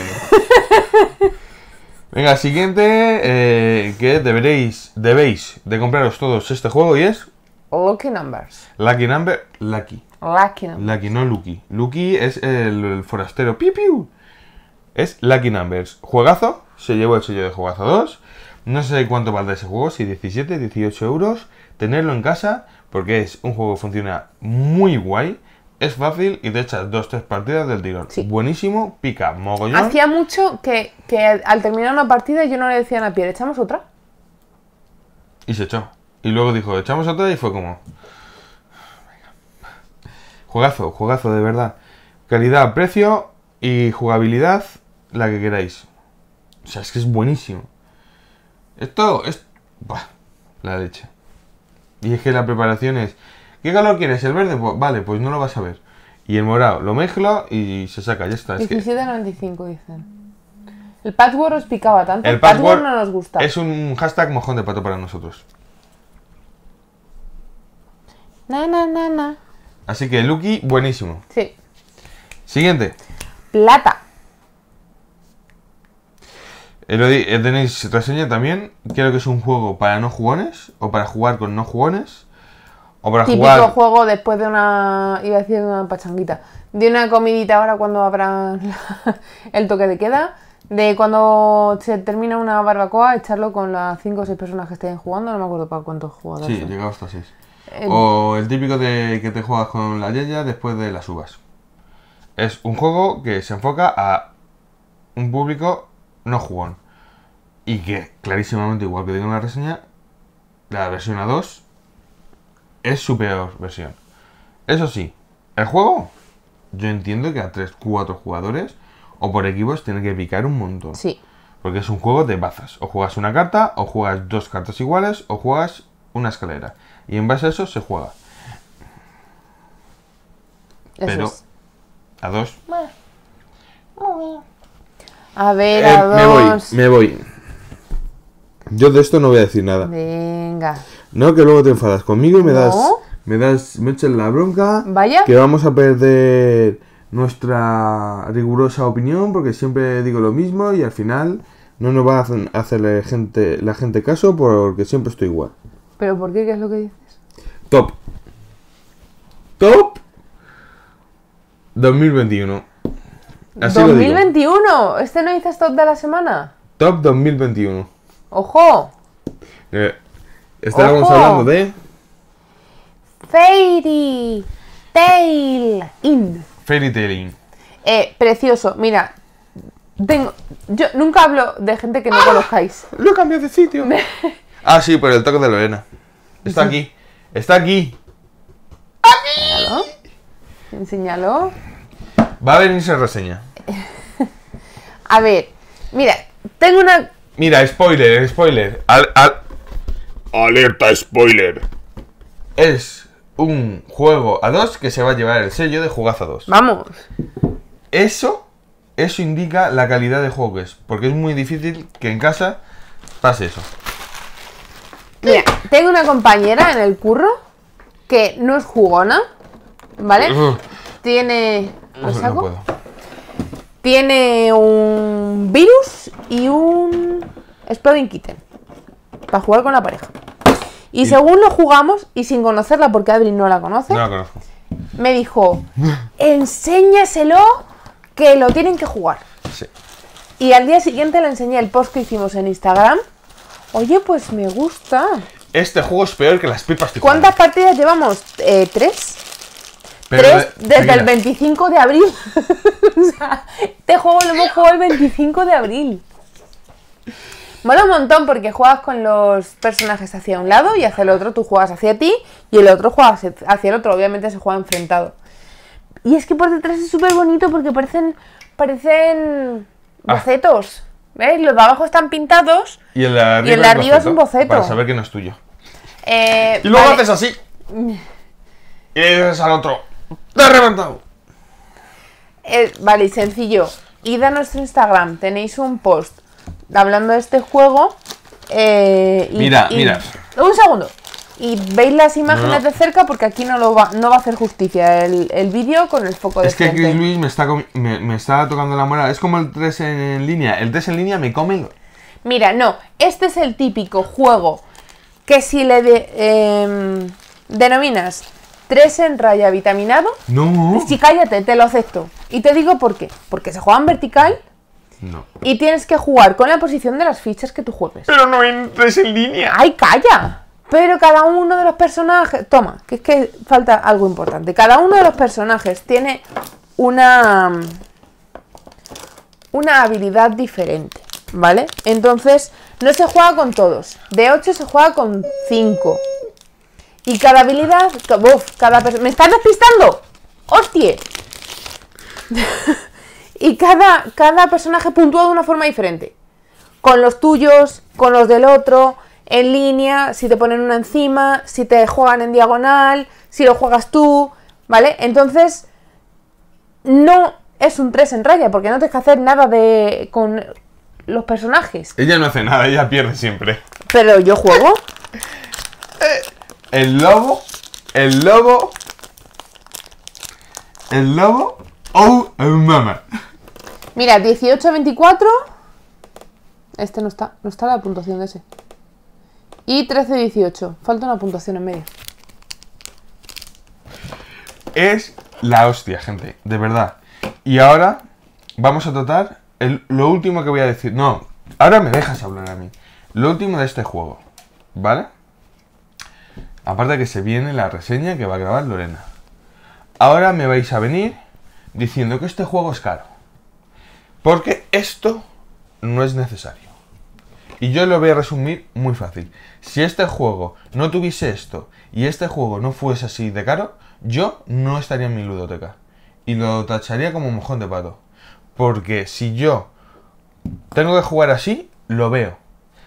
[SPEAKER 1] Venga, siguiente eh, que deberéis, debéis de compraros todos este juego y es...
[SPEAKER 2] Lucky Numbers.
[SPEAKER 1] Lucky Number... Lucky. Lucky Numbers. no Lucky. Lucky es el, forastero. ¡Piu, Es Lucky Numbers. Juegazo. Se llevó el sello de Juegazo 2. No sé cuánto vale ese juego, si 17, 18 euros. Tenerlo en casa porque es un juego que funciona muy guay es fácil y te echas dos, tres partidas del tirón. Buenísimo, pica, mogollón. Hacía
[SPEAKER 2] mucho que, al terminar una partida yo no le decía a piel, ¿echamos otra?
[SPEAKER 1] Y se echó. Y luego dijo, ¿echamos otra? Y fue como... Juegazo, juegazo, de verdad. Calidad, precio y jugabilidad, la que queráis. O sea, es que es buenísimo. Esto es... la leche. Y es que la preparación es... ¿Qué color quieres? ¿El verde? Pues, vale, pues no lo vas a ver. Y el morado, lo mezclo y se saca, ya está.
[SPEAKER 2] 17.95 dicen. El patchwork os picaba tanto. El, no nos gusta. Es
[SPEAKER 1] un hashtag mojón de pato para nosotros.
[SPEAKER 2] Na, na, na,
[SPEAKER 1] Así que Lucky, buenísimo. Sí. Siguiente. Plata. Tenéis eh, tenéis reseña también. Creo que es un juego para no jugones o para jugar con no jugones típico
[SPEAKER 2] juego después de una, iba a decir una pachanguita, de una comidita ahora cuando habrá el toque de queda, de cuando se termina una barbacoa, echarlo con las 5 o 6 personas que estén jugando, no me acuerdo para cuántos jugadores. Sí, llegaba hasta 6. Eh, o
[SPEAKER 1] el típico de que te juegas con la Yeya después de las uvas. Es un juego que se enfoca a un público no jugón. Y que clarísimamente, igual que digo en la reseña, la versión A2 es su peor versión. Eso sí, el juego, yo entiendo que a 3, 4 jugadores o por equipos tiene que picar un montón. Sí. Porque es un juego de bazas. O juegas una carta, o juegas dos cartas iguales, o juegas una escalera. Y en base a eso se juega. Eso Pero a dos.
[SPEAKER 2] A ver, eh, a dos.
[SPEAKER 1] Me voy, me voy. Yo de esto no voy a decir nada.
[SPEAKER 2] Venga.
[SPEAKER 1] No, que luego te enfadas conmigo y me das. Me das. Me echas la
[SPEAKER 2] bronca. Vaya. Que
[SPEAKER 1] vamos a perder nuestra rigurosa opinión porque siempre digo lo mismo y al final no nos va a hacer la gente caso porque siempre estoy igual.
[SPEAKER 2] ¿Pero por qué? ¿Qué es lo que dices?
[SPEAKER 1] Top. Top 2021.
[SPEAKER 2] Así ¿2021? ¿Este no dices top de la semana?
[SPEAKER 1] Top 2021. ¡Ojo! Eh, Estábamos hablando de.
[SPEAKER 2] Fairy Tail In.
[SPEAKER 1] Fairy Tail In.
[SPEAKER 2] Eh, precioso, mira. Tengo, yo nunca hablo de gente que no ¡Ah! conozcáis. Lo he cambiado de sitio.
[SPEAKER 1] ah, sí, por el toque de Lorena. Está aquí. Está aquí.
[SPEAKER 2] ¡Aquí! Enséñalo.
[SPEAKER 1] Va a venir reseña.
[SPEAKER 2] a ver, mira, tengo una.
[SPEAKER 1] Mira, spoiler, spoiler. al, Alerta spoiler. Es un juego a dos que se va a llevar el sello de jugazo a dos. Vamos. Eso, eso indica la calidad de juego que es, porque es muy difícil que en casa pase eso.
[SPEAKER 2] Mira, tengo una compañera en el curro que no es jugona, ¿vale? Tiene. Tiene un virus y un Exploding Kitten jugar con la pareja. Y, según lo jugamos, y sin conocerla, porque Adri no la conoce, me dijo, enséñaselo que lo tienen que jugar. Y al día siguiente le enseñé el post que hicimos en Instagram. Oye, pues me gusta.
[SPEAKER 1] Este juego es peor que las pipas ¿Cuántas
[SPEAKER 2] partidas llevamos? Eh, ¿Tres?
[SPEAKER 1] Pero desde el
[SPEAKER 2] 25 de abril. este juego lo hemos jugado el 25 de abril. Mola un montón porque juegas con los personajes hacia un lado y hacia el otro tú juegas hacia ti y el otro juega hacia el otro. Obviamente se juega enfrentado. Y es que por detrás es súper bonito porque parecen. parecen. Ah. bocetos. veis Los de abajo están pintados
[SPEAKER 1] y el de arriba, es un boceto. Para saber que no es tuyo.
[SPEAKER 2] Eh, y luego haces así.
[SPEAKER 1] Y dices al otro.
[SPEAKER 2] ¡Te he reventado! Eh, vale, sencillo. Id a nuestro Instagram, tenéis un post hablando de este juego. Eh, mira, mira. Un segundo. Y veis las imágenes de cerca porque aquí no lo va, no va a hacer justicia el, vídeo con el foco de Es que Luis
[SPEAKER 1] me está, me, me está tocando la moral. Es como el 3 en, línea. El 3 en línea me come.
[SPEAKER 2] Mira, no. Este es el típico juego que si le em, denominas 3 en raya vitaminado. No. Si cállate, te lo acepto. Y te digo por qué. Porque se juegan en vertical. No. Y tienes que jugar con la posición de las fichas que tú juegues.
[SPEAKER 1] Pero no entres en línea.
[SPEAKER 2] ¡Ay, calla! Pero cada uno de los personajes. Toma, que es que falta algo importante. Cada uno de los personajes tiene una. Una habilidad diferente, ¿vale? Entonces, no se juega con todos. De 8 se juega con 5. Y cada habilidad. ¡Buf! cada ¡Me estás despistando! ¡Hostia! y cada, cada personaje puntúa de una forma diferente. Con los tuyos, con los del otro, en línea, si te ponen una encima, si te juegan en diagonal, si lo juegas tú, ¿vale? Entonces, no es un 3 en raya, porque no tienes que hacer nada de con los personajes.
[SPEAKER 1] Ella no hace nada, ella pierde siempre.
[SPEAKER 2] Pero yo juego.
[SPEAKER 1] el lobo, el lobo, el lobo, oh, mamá.
[SPEAKER 2] Mira, 18, 24. Este no está, no está la puntuación de ese. Y 13, 18. Falta una puntuación en medio.
[SPEAKER 1] Es la hostia, gente, de verdad. Y ahora vamos a tratar lo último que voy a decir. No, ahora me dejas hablar a mí. Lo último de este juego, ¿vale? Aparte que se viene la reseña que va a grabar Lorena. Ahora me vais a venir diciendo que este juego es caro. Porque esto no es necesario. Y yo lo voy a resumir muy fácil. Si este juego no tuviese esto y este juego no fuese así de caro, yo no estaría en mi ludoteca. Y lo tacharía como mojón de pato. Porque si yo tengo que jugar así, lo veo.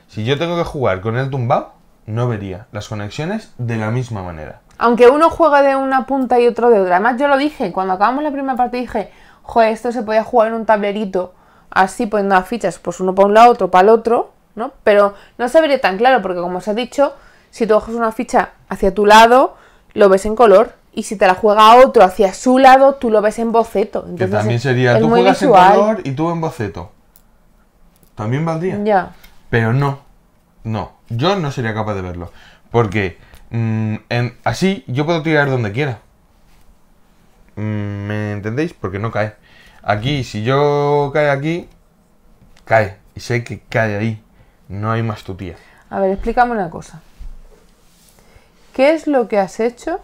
[SPEAKER 1] Si yo tengo que jugar con el tumbado, no vería las conexiones de la misma manera.
[SPEAKER 2] Aunque uno juega de una punta y otro de otra. Además, yo lo dije, cuando acabamos la primera parte dije, joder, esto se podía jugar en un tablerito, así poniendo las fichas, pues uno para un lado, otro para el otro, ¿no? Pero no se vería tan claro, porque como os he dicho, si tú bajas una ficha hacia tu lado, lo ves en color, y si te la juega otro hacia su lado, tú lo ves en boceto. que también sería, tú juegas en color
[SPEAKER 1] y tú en boceto. También valdría. Ya. Pero no, no, yo no sería capaz de verlo. Porque mm, así yo puedo tirar donde quiera. ¿Me entendéis? Porque no cae. Aquí, si yo cae aquí, cae. Y sé que cae ahí. No hay más tutía.
[SPEAKER 2] A ver, explícame una cosa. ¿Qué es lo que has hecho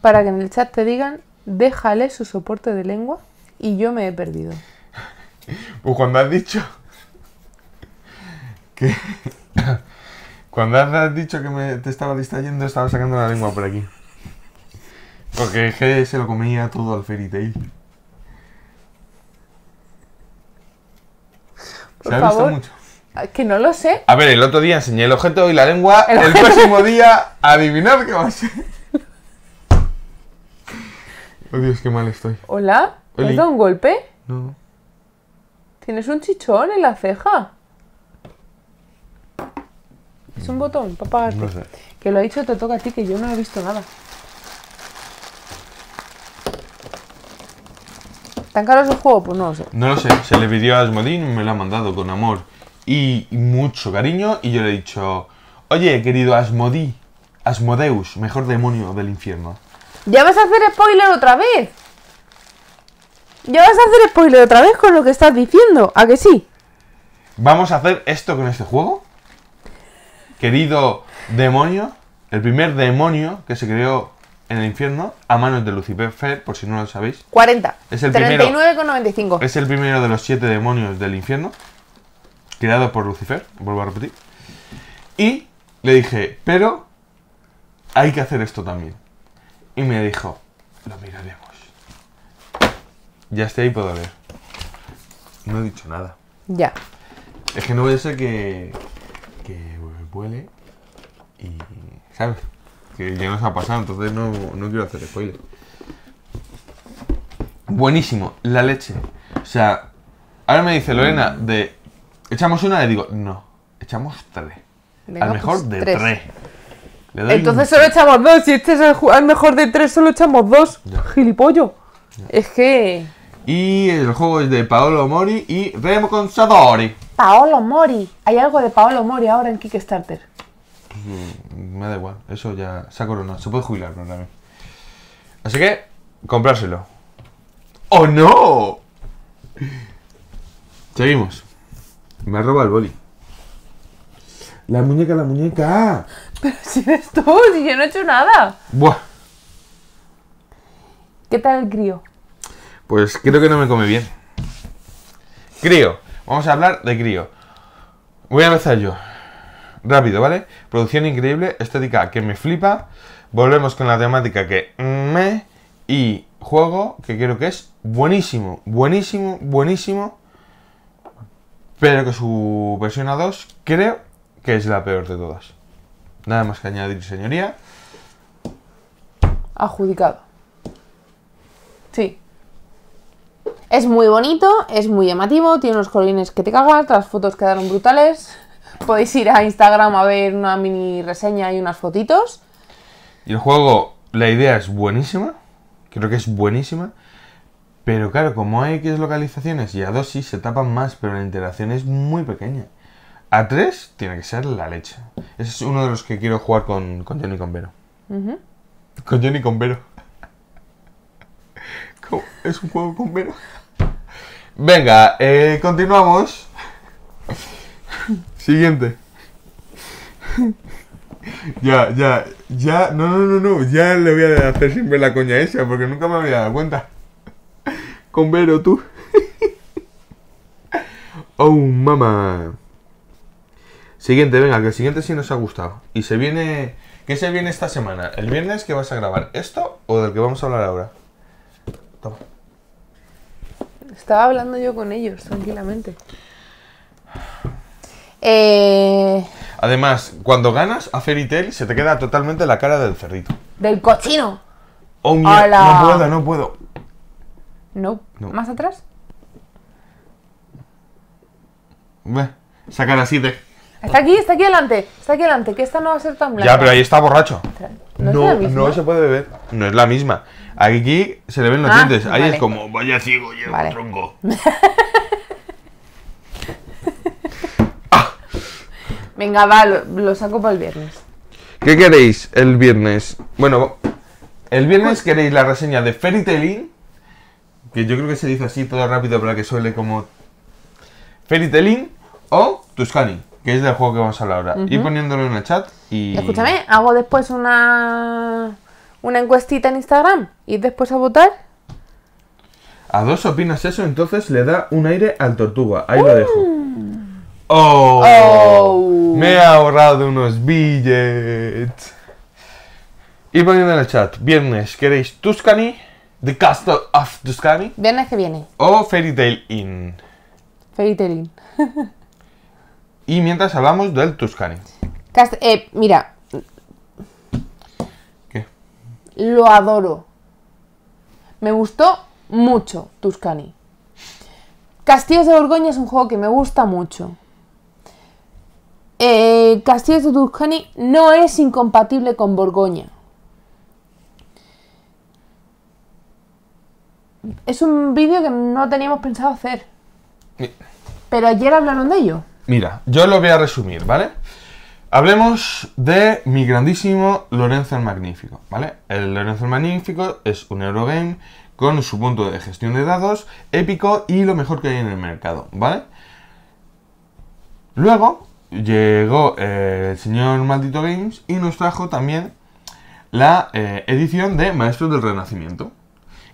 [SPEAKER 2] para que en el chat te digan déjale su soporte de lengua y yo me he perdido?
[SPEAKER 1] Pues cuando has dicho que... Cuando has dicho que me te estaba distrayendo, estaba sacando la lengua por aquí. Porque G se lo comía todo al Fairy Tail. ¿Se ha visto mucho?
[SPEAKER 2] Ah, que no lo sé. A ver,
[SPEAKER 1] el otro día enseñé el objeto y la lengua. El, próximo día, adivinar qué va a ser. Oh, Dios, qué mal estoy.
[SPEAKER 2] Hola, ¿te has dado un golpe? No. Tienes un chichón en la ceja. Es un botón, papá. Que lo ha dicho, te toca a ti, que yo no he visto nada. ¿Tan caro es el juego? Pues no lo sé.
[SPEAKER 1] No lo sé. Se le pidió a Asmodin, me lo ha mandado con amor y mucho cariño. Y yo le he dicho, oye, querido Asmodi Asmodeus, mejor demonio del infierno.
[SPEAKER 2] ¿Ya vas a hacer spoiler otra vez? ¿Ya vas a hacer spoiler otra vez con lo que estás diciendo? ¿A que sí?
[SPEAKER 1] ¿Vamos a hacer esto con este juego? Querido demonio, el primer demonio que se creó en el infierno a manos de Lucifer, por si no lo sabéis.
[SPEAKER 2] 40. Es el 39,95.
[SPEAKER 1] Es el primero de los siete demonios del infierno, creado por Lucifer, vuelvo a repetir. Y le dije, pero hay que hacer esto también. Y me dijo, lo miraremos. Ya estoy ahí, puedo ver No he dicho nada. Ya. Es que no voy a ser que, que vuele y... ¿Sabes? que ya nos ha pasado, entonces no, quiero hacer spoiler. Buenísimo, la leche. O sea, ahora me dice Lorena mm. de. ¿Echamos una? Le digo, no, echamos tres.
[SPEAKER 2] al mejor pues, de tres.
[SPEAKER 1] Entonces solo
[SPEAKER 2] echamos dos. Si este es el, mejor de tres, solo echamos dos. Gilipollo. Es que.
[SPEAKER 1] Y el juego es de Paolo Mori y Remo Consadori.
[SPEAKER 2] Paolo Mori. Hay algo de Paolo Mori ahora en Kickstarter.
[SPEAKER 1] Mm, me da igual, eso ya se ha coronado, se puede jubilar pero también. Así que, comprárselo. ¡Oh no! Seguimos. Me ha robado el boli. La muñeca, la muñeca.
[SPEAKER 2] Pero si eres tú, si yo no he hecho nada. Buah. ¿Qué tal el crío?
[SPEAKER 1] Pues creo que no me come bien. Crío. Vamos a hablar de crío. Voy a empezar yo rápido, ¿vale? Producción increíble, estética que me flipa. Volvemos con la temática que me. Y juego que creo que es buenísimo, buenísimo, buenísimo. Pero que su versión A2 creo que es la peor de todas. Nada más que añadir, señoría.
[SPEAKER 2] Adjudicado. Sí. Es muy bonito, es muy llamativo, tiene unos colines que te cagas, las fotos quedaron brutales. Podéis ir a Instagram a ver una mini reseña y unas fotitos.
[SPEAKER 1] Y el juego, la idea es buenísima. Creo que es buenísima. Pero claro, como hay X localizaciones y a dos sí se tapan más, pero la interacción es muy pequeña. A 3 tiene que ser la leche. Ese es uno de los que quiero jugar con, con Johnny Convero. Con Johnny Convero. es un juego con Vero. Venga, eh, continuamos. Siguiente. ya, ya, ya. No, no, no, no. Ya le voy a hacer siempre la coña esa porque nunca me había dado cuenta. Con Vero, tú. oh, mamá. Siguiente, venga, que el siguiente sí nos ha gustado. Y se viene. ¿Qué se viene esta semana? ¿El viernes que vas a grabar? ¿Esto o del que vamos a hablar ahora? Toma.
[SPEAKER 2] Estaba hablando yo con ellos, tranquilamente. Eh,
[SPEAKER 1] Además, cuando ganas a Fairy se te queda totalmente la cara del cerdito
[SPEAKER 2] Del cochino.
[SPEAKER 1] Oh, no puedo, no puedo. No. ¿Más atrás? Ve, así
[SPEAKER 2] Está aquí, está aquí adelante, está aquí adelante, que esta no va a ser tan blanca. Ya, pero ahí está borracho. No, no,
[SPEAKER 1] se puede beber, no es la misma. Aquí se le ven los ah, dientes, ahí es como,
[SPEAKER 2] vaya ciego, llevo vale. tronco. Venga, va, lo, saco para el viernes.
[SPEAKER 1] ¿Qué queréis el viernes? Bueno, el viernes pues- queréis la reseña de Fairy que yo creo que se dice así todo rápido para que suele como Fairy o Tuscany, que es del juego que vamos a hablar ahora. Ir poniéndolo en el chat y. Escúchame,
[SPEAKER 2] hago después una una encuestita en Instagram y después a votar.
[SPEAKER 1] A dos opinas eso, entonces le da un aire al tortuga. Ahí lo ¡Uh! dejo. Oh, Me he ahorrado unos billets. Y poniendo en el chat, viernes, ¿queréis Tuscany? The Castle of Tuscany.
[SPEAKER 2] Viernes que viene.
[SPEAKER 1] O Fairy Tail Inn.
[SPEAKER 2] Fairy Tail Inn.
[SPEAKER 1] y mientras hablamos del Tuscany.
[SPEAKER 2] Eh, mira. ¿Qué? Lo adoro. Me gustó mucho Tuscany. Castillos de Borgoña es un juego que me gusta mucho. Eh, Castillo de Tuscany no es incompatible con Borgoña. Es un vídeo que no teníamos pensado hacer. Pero ayer hablaron de ello.
[SPEAKER 1] Mira, yo lo voy a resumir, ¿vale? Hablemos de mi grandísimo Lorenzo el Magnífico, ¿vale? El Lorenzo el Magnífico es un Eurogame con su punto de gestión de dados épico y lo mejor que hay en el mercado, ¿vale? Luego, llegó eh, el señor Maldito Games y nos trajo también la eh, edición de Maestros del Renacimiento.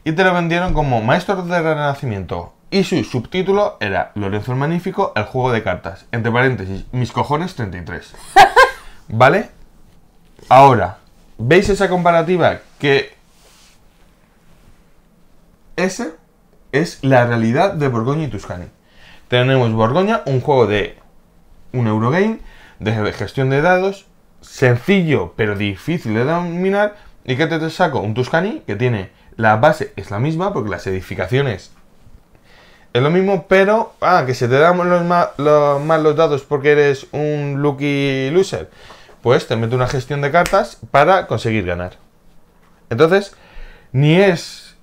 [SPEAKER 1] Y te lo vendieron como Maestros del Renacimiento. Y su subtítulo era Lorenzo el Magnífico, el juego de cartas. Entre paréntesis, mis cojones 33. ¿Vale? Ahora, ¿veis esa comparativa? Que ese es la realidad de Borgoña y Tuscany. Tenemos Borgoña, un juego de un Eurogame de gestión de dados, sencillo pero difícil de dominar. ¿Y que te saco? Un Tuscany que tiene la base, es la misma porque las edificaciones es lo mismo, pero ah, que se te dan los los los dados porque eres un lucky loser. Pues te mete una gestión de cartas para conseguir ganar. Entonces, ni es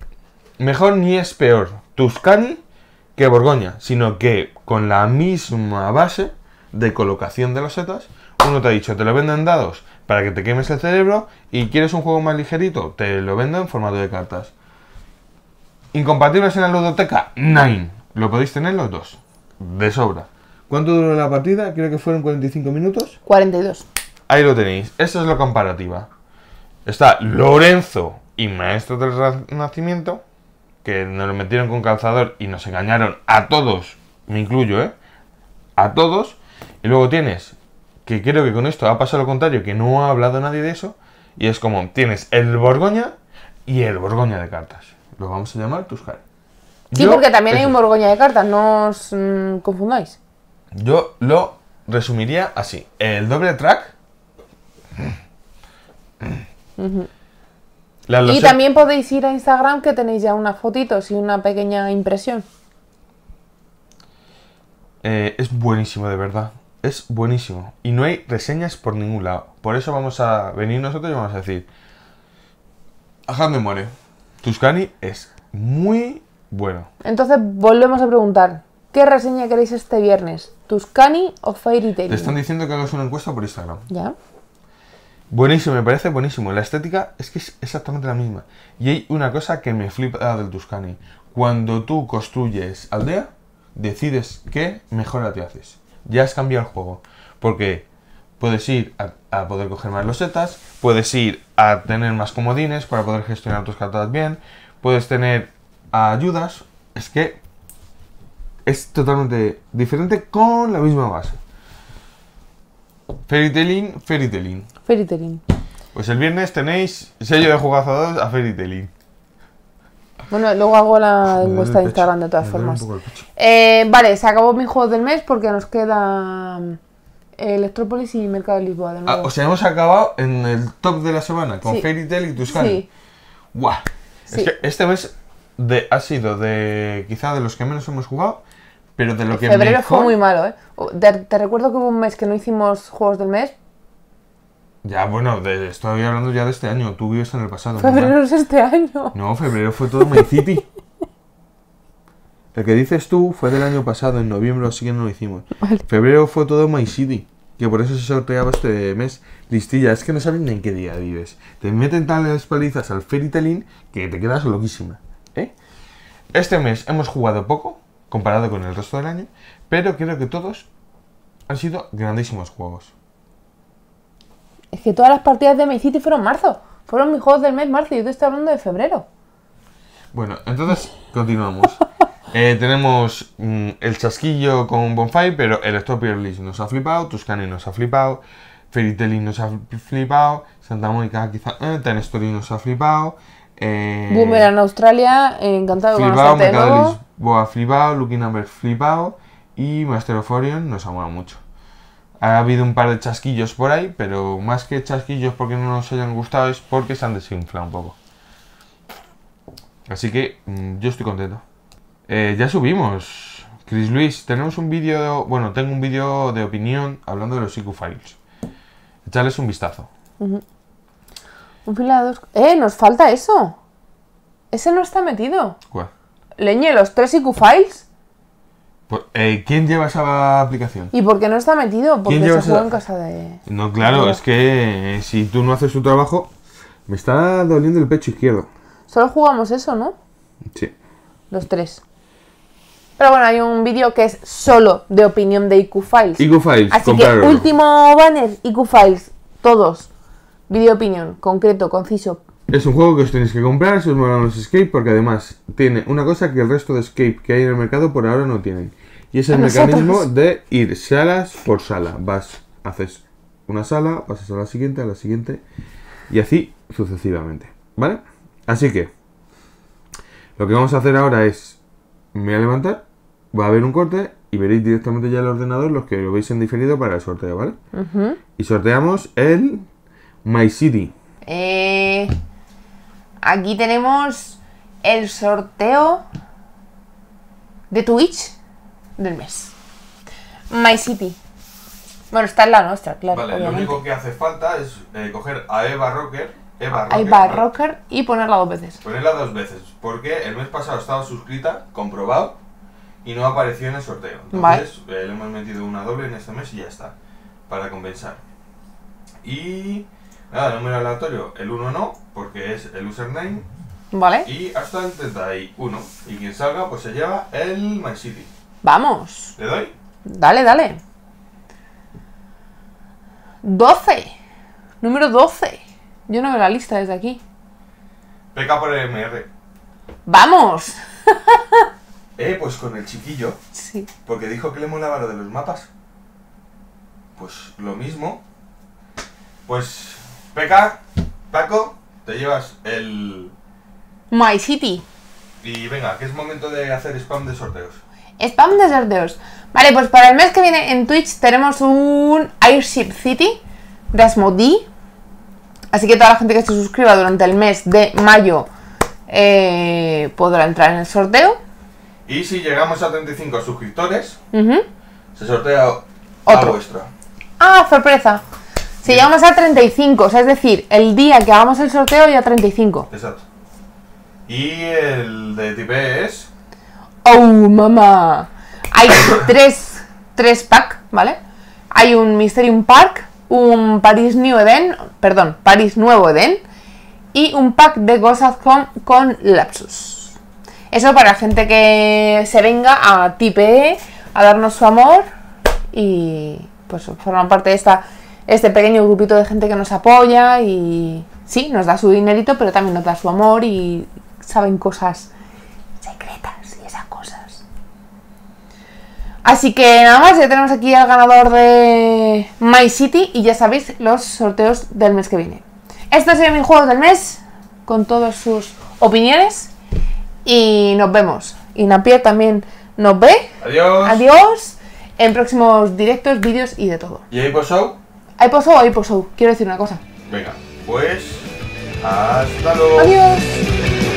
[SPEAKER 1] mejor ni es peor Tuscany que Borgoña, sino que con la misma base de colocación de las setas. Uno te ha dicho, te lo venden dados para que te quemes el cerebro y quieres un juego más ligerito, te lo venden en formato de cartas. ¿Incompatibles en la ludoteca? Nine. Lo podéis tener los dos. De sobra. ¿Cuánto duró la partida? Creo que fueron 45 minutos.
[SPEAKER 2] 42.
[SPEAKER 1] Ahí lo tenéis. Esa es la comparativa. Está Lorenzo y Maestro del Renacimiento, que nos lo metieron con calzador y nos engañaron a todos, me incluyo, ¿eh? A todos, y luego tienes, que creo que con esto ha pasado lo contrario, que no ha hablado nadie de eso, y es como, tienes el Borgoña y el Borgoña de cartas. Lo vamos a llamar Tuscar. Sí, porque también hay un
[SPEAKER 2] Borgoña de cartas, no os mm, confundáis.
[SPEAKER 1] Yo lo resumiría así. El doble track... y también
[SPEAKER 2] podéis ir a Instagram que tenéis ya unas fotitos y una pequeña impresión.
[SPEAKER 1] Eh, es buenísimo, de verdad es buenísimo. Y no hay reseñas por ningún lado. Por eso vamos a venir nosotros y vamos a decir... me muere Tuscany es muy bueno.
[SPEAKER 2] Entonces volvemos a preguntar. ¿Qué reseña queréis este viernes? ¿Tuscany o Fairy Tail? Te están
[SPEAKER 1] diciendo que hagas una encuesta por Instagram. Ya. Buenísimo, me parece buenísimo. La estética es que es exactamente la misma. Y hay una cosa que me flipa del Tuscany. Cuando tú construyes aldea, decides qué mejora te haces ya has cambiado el juego. Porque puedes ir a, poder coger más losetas, puedes ir a tener más comodines para poder gestionar tus cartas bien, puedes tener ayudas. Es que es totalmente diferente con la misma base. Tailing, Fairytelling. Tailing. Pues el viernes tenéis sello de jugazadas a Tailing.
[SPEAKER 2] Bueno, luego hago la encuesta de Instagram de todas formas. Eh, vale, se acabó mi juego del mes porque nos queda mm, Electrópolis y Mercado de Lisboa. De ah, o
[SPEAKER 1] sea, hemos acabado en el top de la semana con Fairy Tail y Tuscany. Sí. ¡Guau! Este, este mes de, ha sido de quizá de los que menos hemos jugado, pero de lo que Febrero fue muy
[SPEAKER 2] malo, ¿eh? te recuerdo que hubo un mes que no hicimos juegos del mes
[SPEAKER 1] ya, bueno, de, estoy hablando ya de este año. Tú vives en el pasado. Febrero es este año. No, febrero fue todo My City. Lo que dices tú fue del año pasado, en noviembre, así que no lo hicimos. Febrero fue todo My City. Que por eso se sorteaba este mes. Listilla, es que no saben ni en qué día vives. Te meten tales palizas al Feritelin que te quedas loquísima. ¿eh? Este mes hemos jugado poco, comparado con el resto del año, pero creo que todos han sido grandísimos juegos.
[SPEAKER 2] Es que todas las partidas de My City fueron marzo. Fueron mis juegos del mes marzo y yo te estoy hablando de febrero.
[SPEAKER 1] Bueno, entonces continuamos. Eh, tenemos mm, el chasquillo con Bonfire, pero el Stop List nos ha flipado, Tuscany nos ha flipado, Feritelli nos ha flipado, Santa Mónica quizá, eh, nos ha flipado. Eh, Boomerang
[SPEAKER 2] Australia, eh, encantado de flipado, Mercado
[SPEAKER 1] flipado, Lucky Number flipado y Master of nos ha molado mucho. Ha habido un par de chasquillos por ahí, pero más que chasquillos porque no nos hayan gustado es porque se han desinflado un poco. Así que mm, yo estoy contento. Eh, ya subimos. Chris Luis, tenemos un vídeo, bueno, tengo un vídeo de opinión hablando de los IQ Files. Echales un vistazo.
[SPEAKER 2] Un ¡Eh! Nos falta eso. Ese no está metido. ¿Cuál? Leñe, los tres IQ Files.
[SPEAKER 1] Pues, eh, ¿Quién lleva esa aplicación? ¿Y
[SPEAKER 2] por qué no está metido? Porque se juega en casa de...
[SPEAKER 1] No, claro, es que eh, si tú no haces tu trabajo, me está doliendo el pecho izquierdo.
[SPEAKER 2] Solo jugamos eso, ¿no? Sí. Los tres. Pero bueno, hay un vídeo que es solo de opinión de IQ Files. IQ
[SPEAKER 1] Files, Así que último
[SPEAKER 2] banner, IQ Files, todos. Vídeo opinión, concreto, conciso,
[SPEAKER 1] es un juego que os tenéis que comprar si os molan los Escape, porque además tiene una cosa que el resto de Escape que hay en el mercado por ahora no tienen. Y es el mecanismo de ir salas por sala. Vas, haces una sala, pasas a la siguiente, a la siguiente, y así sucesivamente. ¿Vale? Así que, lo que vamos a hacer ahora es, me voy a levantar, va a haber un corte y veréis directamente ya el ordenador los que lo veis en diferido para el sorteo, ¿vale? Y sorteamos el My City.
[SPEAKER 2] Eh... Aquí tenemos el sorteo de Twitch del mes. My City. Bueno, está en la nuestra, claro. lo único
[SPEAKER 1] que hace falta es eh, coger a Eva Rocker. Eva Rocker,
[SPEAKER 2] y ponerla dos veces.
[SPEAKER 1] Ponerla dos veces, porque el mes pasado estaba suscrita, comprobado, y no apareció en el sorteo. Entonces eh, le hemos metido una doble en este mes y ya está, para compensar. Y nada, número aleatorio, el 1 no, porque es el username. Vale. Y hasta el 31. Y quien salga, pues se lleva el My City.
[SPEAKER 2] Vamos. ¿Te doy? Dale, dale. 12. Número 12. Yo no veo la lista desde aquí.
[SPEAKER 1] Peca por el MR.
[SPEAKER 2] ¡Vamos!
[SPEAKER 1] eh, pues con el chiquillo. Sí. Porque dijo que le molaba lo de los mapas. Pues lo mismo. Pues, Peca, Paco, te llevas el...
[SPEAKER 2] My City.
[SPEAKER 1] Y venga, que es momento de hacer spam de sorteos.
[SPEAKER 2] Spam de sorteos. Vale, pues para el mes que viene en Twitch tenemos un Airship City de Así que toda la gente que se suscriba durante el mes de mayo eh, podrá entrar en el sorteo.
[SPEAKER 1] Y si llegamos a 35 suscriptores, se sortea Otro.
[SPEAKER 2] Ah, sorpresa. Si llegamos a 35, o sea, es decir, el día que hagamos el sorteo ya 35.
[SPEAKER 1] Exacto. Y el de Tipe es.
[SPEAKER 2] ¡Oh, mamá! Hay tres, tres pack, ¿vale? Hay un Mysterium Park, un Paris New Eden, perdón, Paris Nuevo Eden, y un pack de Ghost con Lapsus. Eso para gente que se venga a Tipe, a darnos su amor y pues forman parte de esta este pequeño grupito de gente que nos apoya y sí, nos da su dinerito, pero también nos da su amor y saben cosas secretas y esas cosas. Así que nada más, ya tenemos aquí al ganador de My City y ya sabéis los sorteos del mes que viene. Este sido mi juego del mes, con todas sus opiniones. Y nos vemos. Y Napier también nos ve. Adiós. Adiós. En próximos directos, vídeos y de todo.
[SPEAKER 1] ¿Y ahí por pues, show?
[SPEAKER 2] ¿Hay show o hay Quiero decir una cosa.
[SPEAKER 1] Venga, pues. Hasta luego. Adiós.